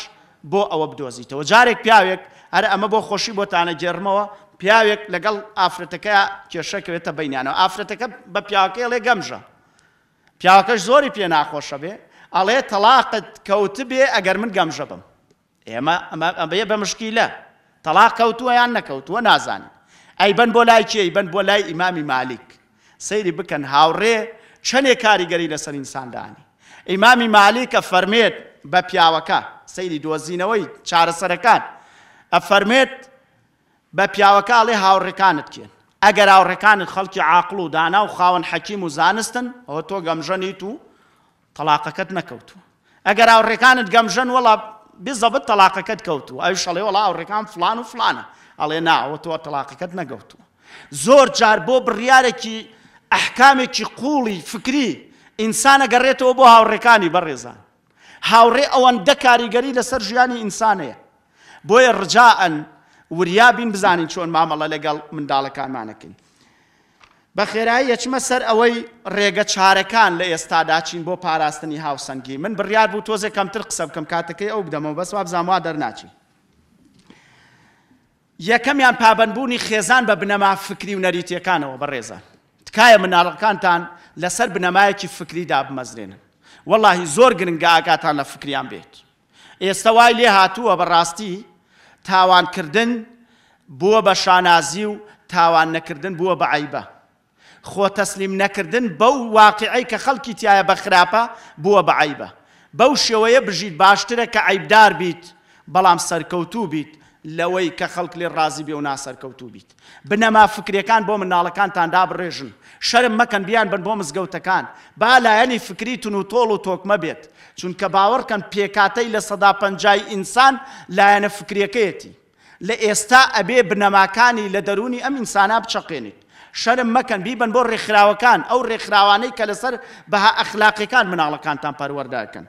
بۆ ئەوە بدۆزیتەوە جارێک پیاوێک هەر ئەمە بۆ خۆشی بۆتانە جێرمەوە پیاوێک لەگەڵ ئافرەتەکە کێشەکەوێتە بینیانەوە ئافرەتەکە بە پیاکێڵێ گەمژە پیاکەش زۆری پێ ناخۆشە بێ ئەڵێ تەلاقت کەوت بێ ئەگەر من گەمژە بم ئێمە ئەمەیە بە مشکی لە تەلاق کەوتووە یان نەکەوتووە نازانین ئەی بن بۆ لای کێی بن بۆ لای ئیمامی مالیک سەیری بکەن هاوڕێ چەندێک کاریگەری لەسەر ئینساندانی ئیمامی مالیکە فەرمێت بە پیاوەکە سەیری دۆزینەوەی چارەسەرەکان ئەفەرمێت بە پیاوەکڵێ هاوڕەکانت کێن ئەگەر هاوڕەکانت خەڵکی عاقل و دانا و خاوەن حەکیم و زانستن ئەوە تۆ گەمژەنیت و تەلاقەکەت نەکەوتو ئەگەر هاوڕێکانت گەمژەن وڵا بزەبت تەلاقەکەت کەوتو ئەو شەڵێ وڵا هاوڕێکان فلان و فلانە ئەڵێ ناوە تۆ تەلاقەکەت نەگەوتو زۆر جار بۆ بڕیارێکی ئەحکامێکی قوڵی فکری ئینسانە گەڕێتەوە بۆ هاوڕێکانی بەڕێزان هاوڕێ ئەوەندە کاریگەری لەسەر ژیانی ئینسانەیە بۆیە ڕجاعن وریابین بزانین چۆن مامەڵە لەگەڵ منداڵەکانمانەکەین بە خێرایی یەچمە سەر ئەوەی ڕێگە چارەکان لە ئێستاداچین بۆ پاراستنی هاوسەنگی من بڕیار بوو تۆزێک کەمتر قسە بکەم کاتەکەی ئەو بدەمەوە بەسوا بزانوا دەرناچی یەکەمیان پابندبوونی خێزان بە بنەما فکری و نەریتیەکانەوە بەڕێزە تکایە مناڵەکانتان لەسەر بنەمایەکی فکریدا بمەزرێنن واللهی زۆر گرنگە ئاگاتان لە فکریان بێت ئێستا وای لێ هاتووە بەڕاستی تاوانکردن بووە بە شانازی و تاوان نەکردن بووە بە عیبە خۆ تەسلیم نەکردن بەو واقعی کە خەڵکی تایە بە خراپە بووە بە عیبە بەو شێوەیە بژیت باشترە کە عیبدار بیت بەڵام سەرکەوتوو بیت لەوەی کە خەڵک لێ ڕازی بێ و ناسەرکەوتوو بیت بنەما فکرەکان بۆ مناڵەکانتان دابڕێژن شەرم مەکەن بیان بن بۆ مزگەوتەکان با لایەنی فکریتون و تۆڵ و تۆکمە بێت چونکە باوەڕکەن پێکاتەی لە سەدا پەنجای ئینسان لایەنە فکریەکەیەتی لە ئێستا ئەبێ بنەماکانی لە دەرونی ئەم ئینسانە بچەقێنیت شەرم مەکەن بیبن بۆ ڕێکخراوەکان ئەو ڕێکخراوانەی کە لەسەر بەها ئەخلاقیەکان مناڵەکانتان پەروەرداکەن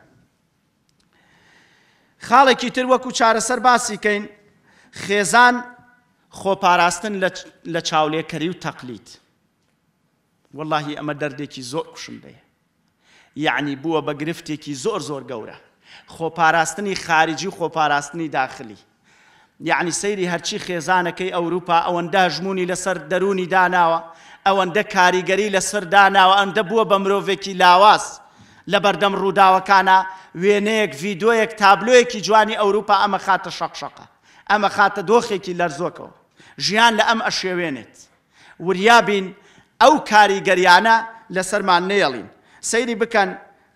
خاڵێکی تر وەکو چارەسەر باسیکەین خێزان خۆپاراستن لە چاولێکەری و تەقلیت. واللهی ئەمە دەردێکی زۆر کوشندەیە یعنی بووە بە گرفتێکی زۆر زۆر گەورە خۆپاراستنی خارجی و خۆپاراستنی داخلی یعنی سەیری هەرچی خێزانەکەی ئەوروپا ئەوەندە ژمونی لەسەر دەرونی داناوە ئەوەندە کاریگەری لەسەر داناوە ئەندە بووە بە مرۆڤێکی لاواز لە بەردەم ڕووداوەکانە وێنەیەک ڤیددیۆیەک تابلۆیەکی جوانی ئەوروپا ئەمە خاتە شەقشەقە ئەمە خاتە دۆخێکی لەرزۆکەوە ژیان لە ئەم ئەشێوێنێت وریابین ئەو کاریگەریانە لەسەرمان نێڵین سەیری بکەن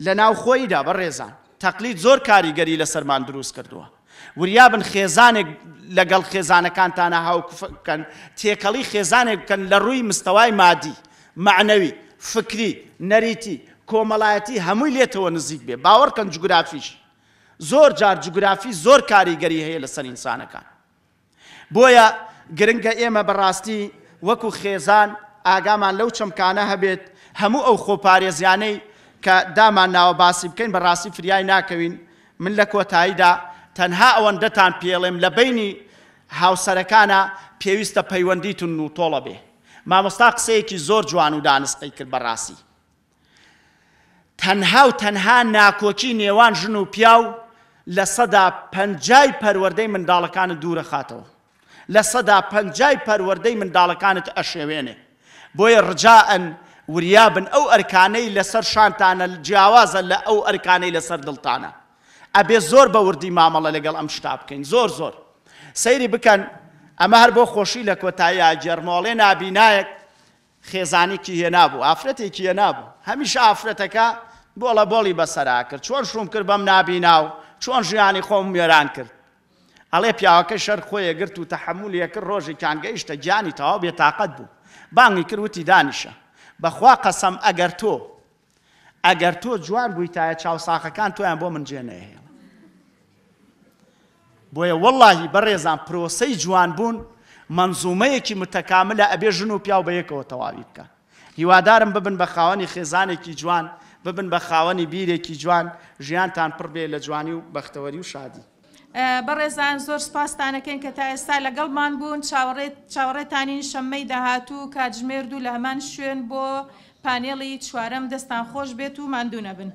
لە ناو خۆیدا بە ڕێزان تەقلید زۆر کاریگەری لەسەرمان دروست کردووە وریابن خێزانێک لەگەڵ خێزانەکانتانە هاوکەن تێکەڵی خێزانێک بکەن لە ڕووی مستەوای مادی معنەوی فکری نەریتی کۆمەڵایەتی هەمووی لێتەوە نزیک بێ باوەڕکەن جوگرافیش زۆر جار جوگرافی زۆر کاریگەری هەیە لەسەر ئینسانەکان بۆیە گرنگە ئێمە بەڕاستی وەکو خێزان ئاگامان لەو چەمکانە هەبێت هەموو ئەو خۆپارێزیانەی کە دامان ناوە باسی بکەین بە ڕاستی فریای ناکەوین من لە کۆتاییدا تەنها ئەوەندەتان پێڵێم لە بینی هاوسەرەکانە پێویستە پەیوەندیتون و تۆڵە بێ مامۆستا قسەیەکی زۆر جوان و دانستقی کرد بەڕاستی تەنها و تەنها ناکۆکی نێوان ژن و پیاو لە سەدا پەنجای پەروەردەی منداڵەکانت دوورە خاتەوە لە سەدا پەنجای پەروەردەی منداڵەکانت ئەشێوێنێ بۆیە ڕجاەن وریابن ئەو ئەرکانەی لەسەر شانتانە جیاوازە لە ئەو ئەرکانەی لەسەر دڵتانە ئەبێ زۆر بە وردی مامەڵە لەگەڵ ئەم شتا بکەین زۆر زۆر سەیری بکەن ئەمە هەر بۆ خۆشی لە کۆتایی جەرمۆڵێ نبینایەک خێزانێکی هێنابوو ئافرەتێکی هێنابوو هەمیش ئافرەتەکە بۆڵە بۆڵی بەسەرا کرد چۆن شوم کرد بەم نبیناو چۆن ژیانی خۆم مێران کرد ئەڵێ پیاوەکە شەر خۆیە گرت و تەحملولەکە ڕۆژێکیان گەیشتە جانی تەواو بێتاقەت بوو بانگی کروتی دانیشە بەخوا قەسەم ئەگەر تۆ ئەگەر تۆ جوان بوویتایە چاوساخەکان تۆیان بۆ من جێنەهێڵ بۆیە وەڵی بەڕێزان پرۆسەی جوان بوون منزومەیەکی متەکاملە ئەبێ ژن و پیاو بە یەکەوە تەواوی بکە هیوادارم ببن بە خاوەنی خێزانێکی جوان ببن بە خاوەنی بیرێکی جوان ژیانتان پڕ بێ لە جوانی و بەختەوەری و شادی بەڕێزان زۆر سپاسستانەکەن کە تا ئێستا لەگەڵمان بوون چاوەڕێتانین شەممەی داهاتوو کاتژمێرد و لە هەمان شوێن بۆ پانێڵی چوارەم دەستان خۆش بێت و مادوونە بن.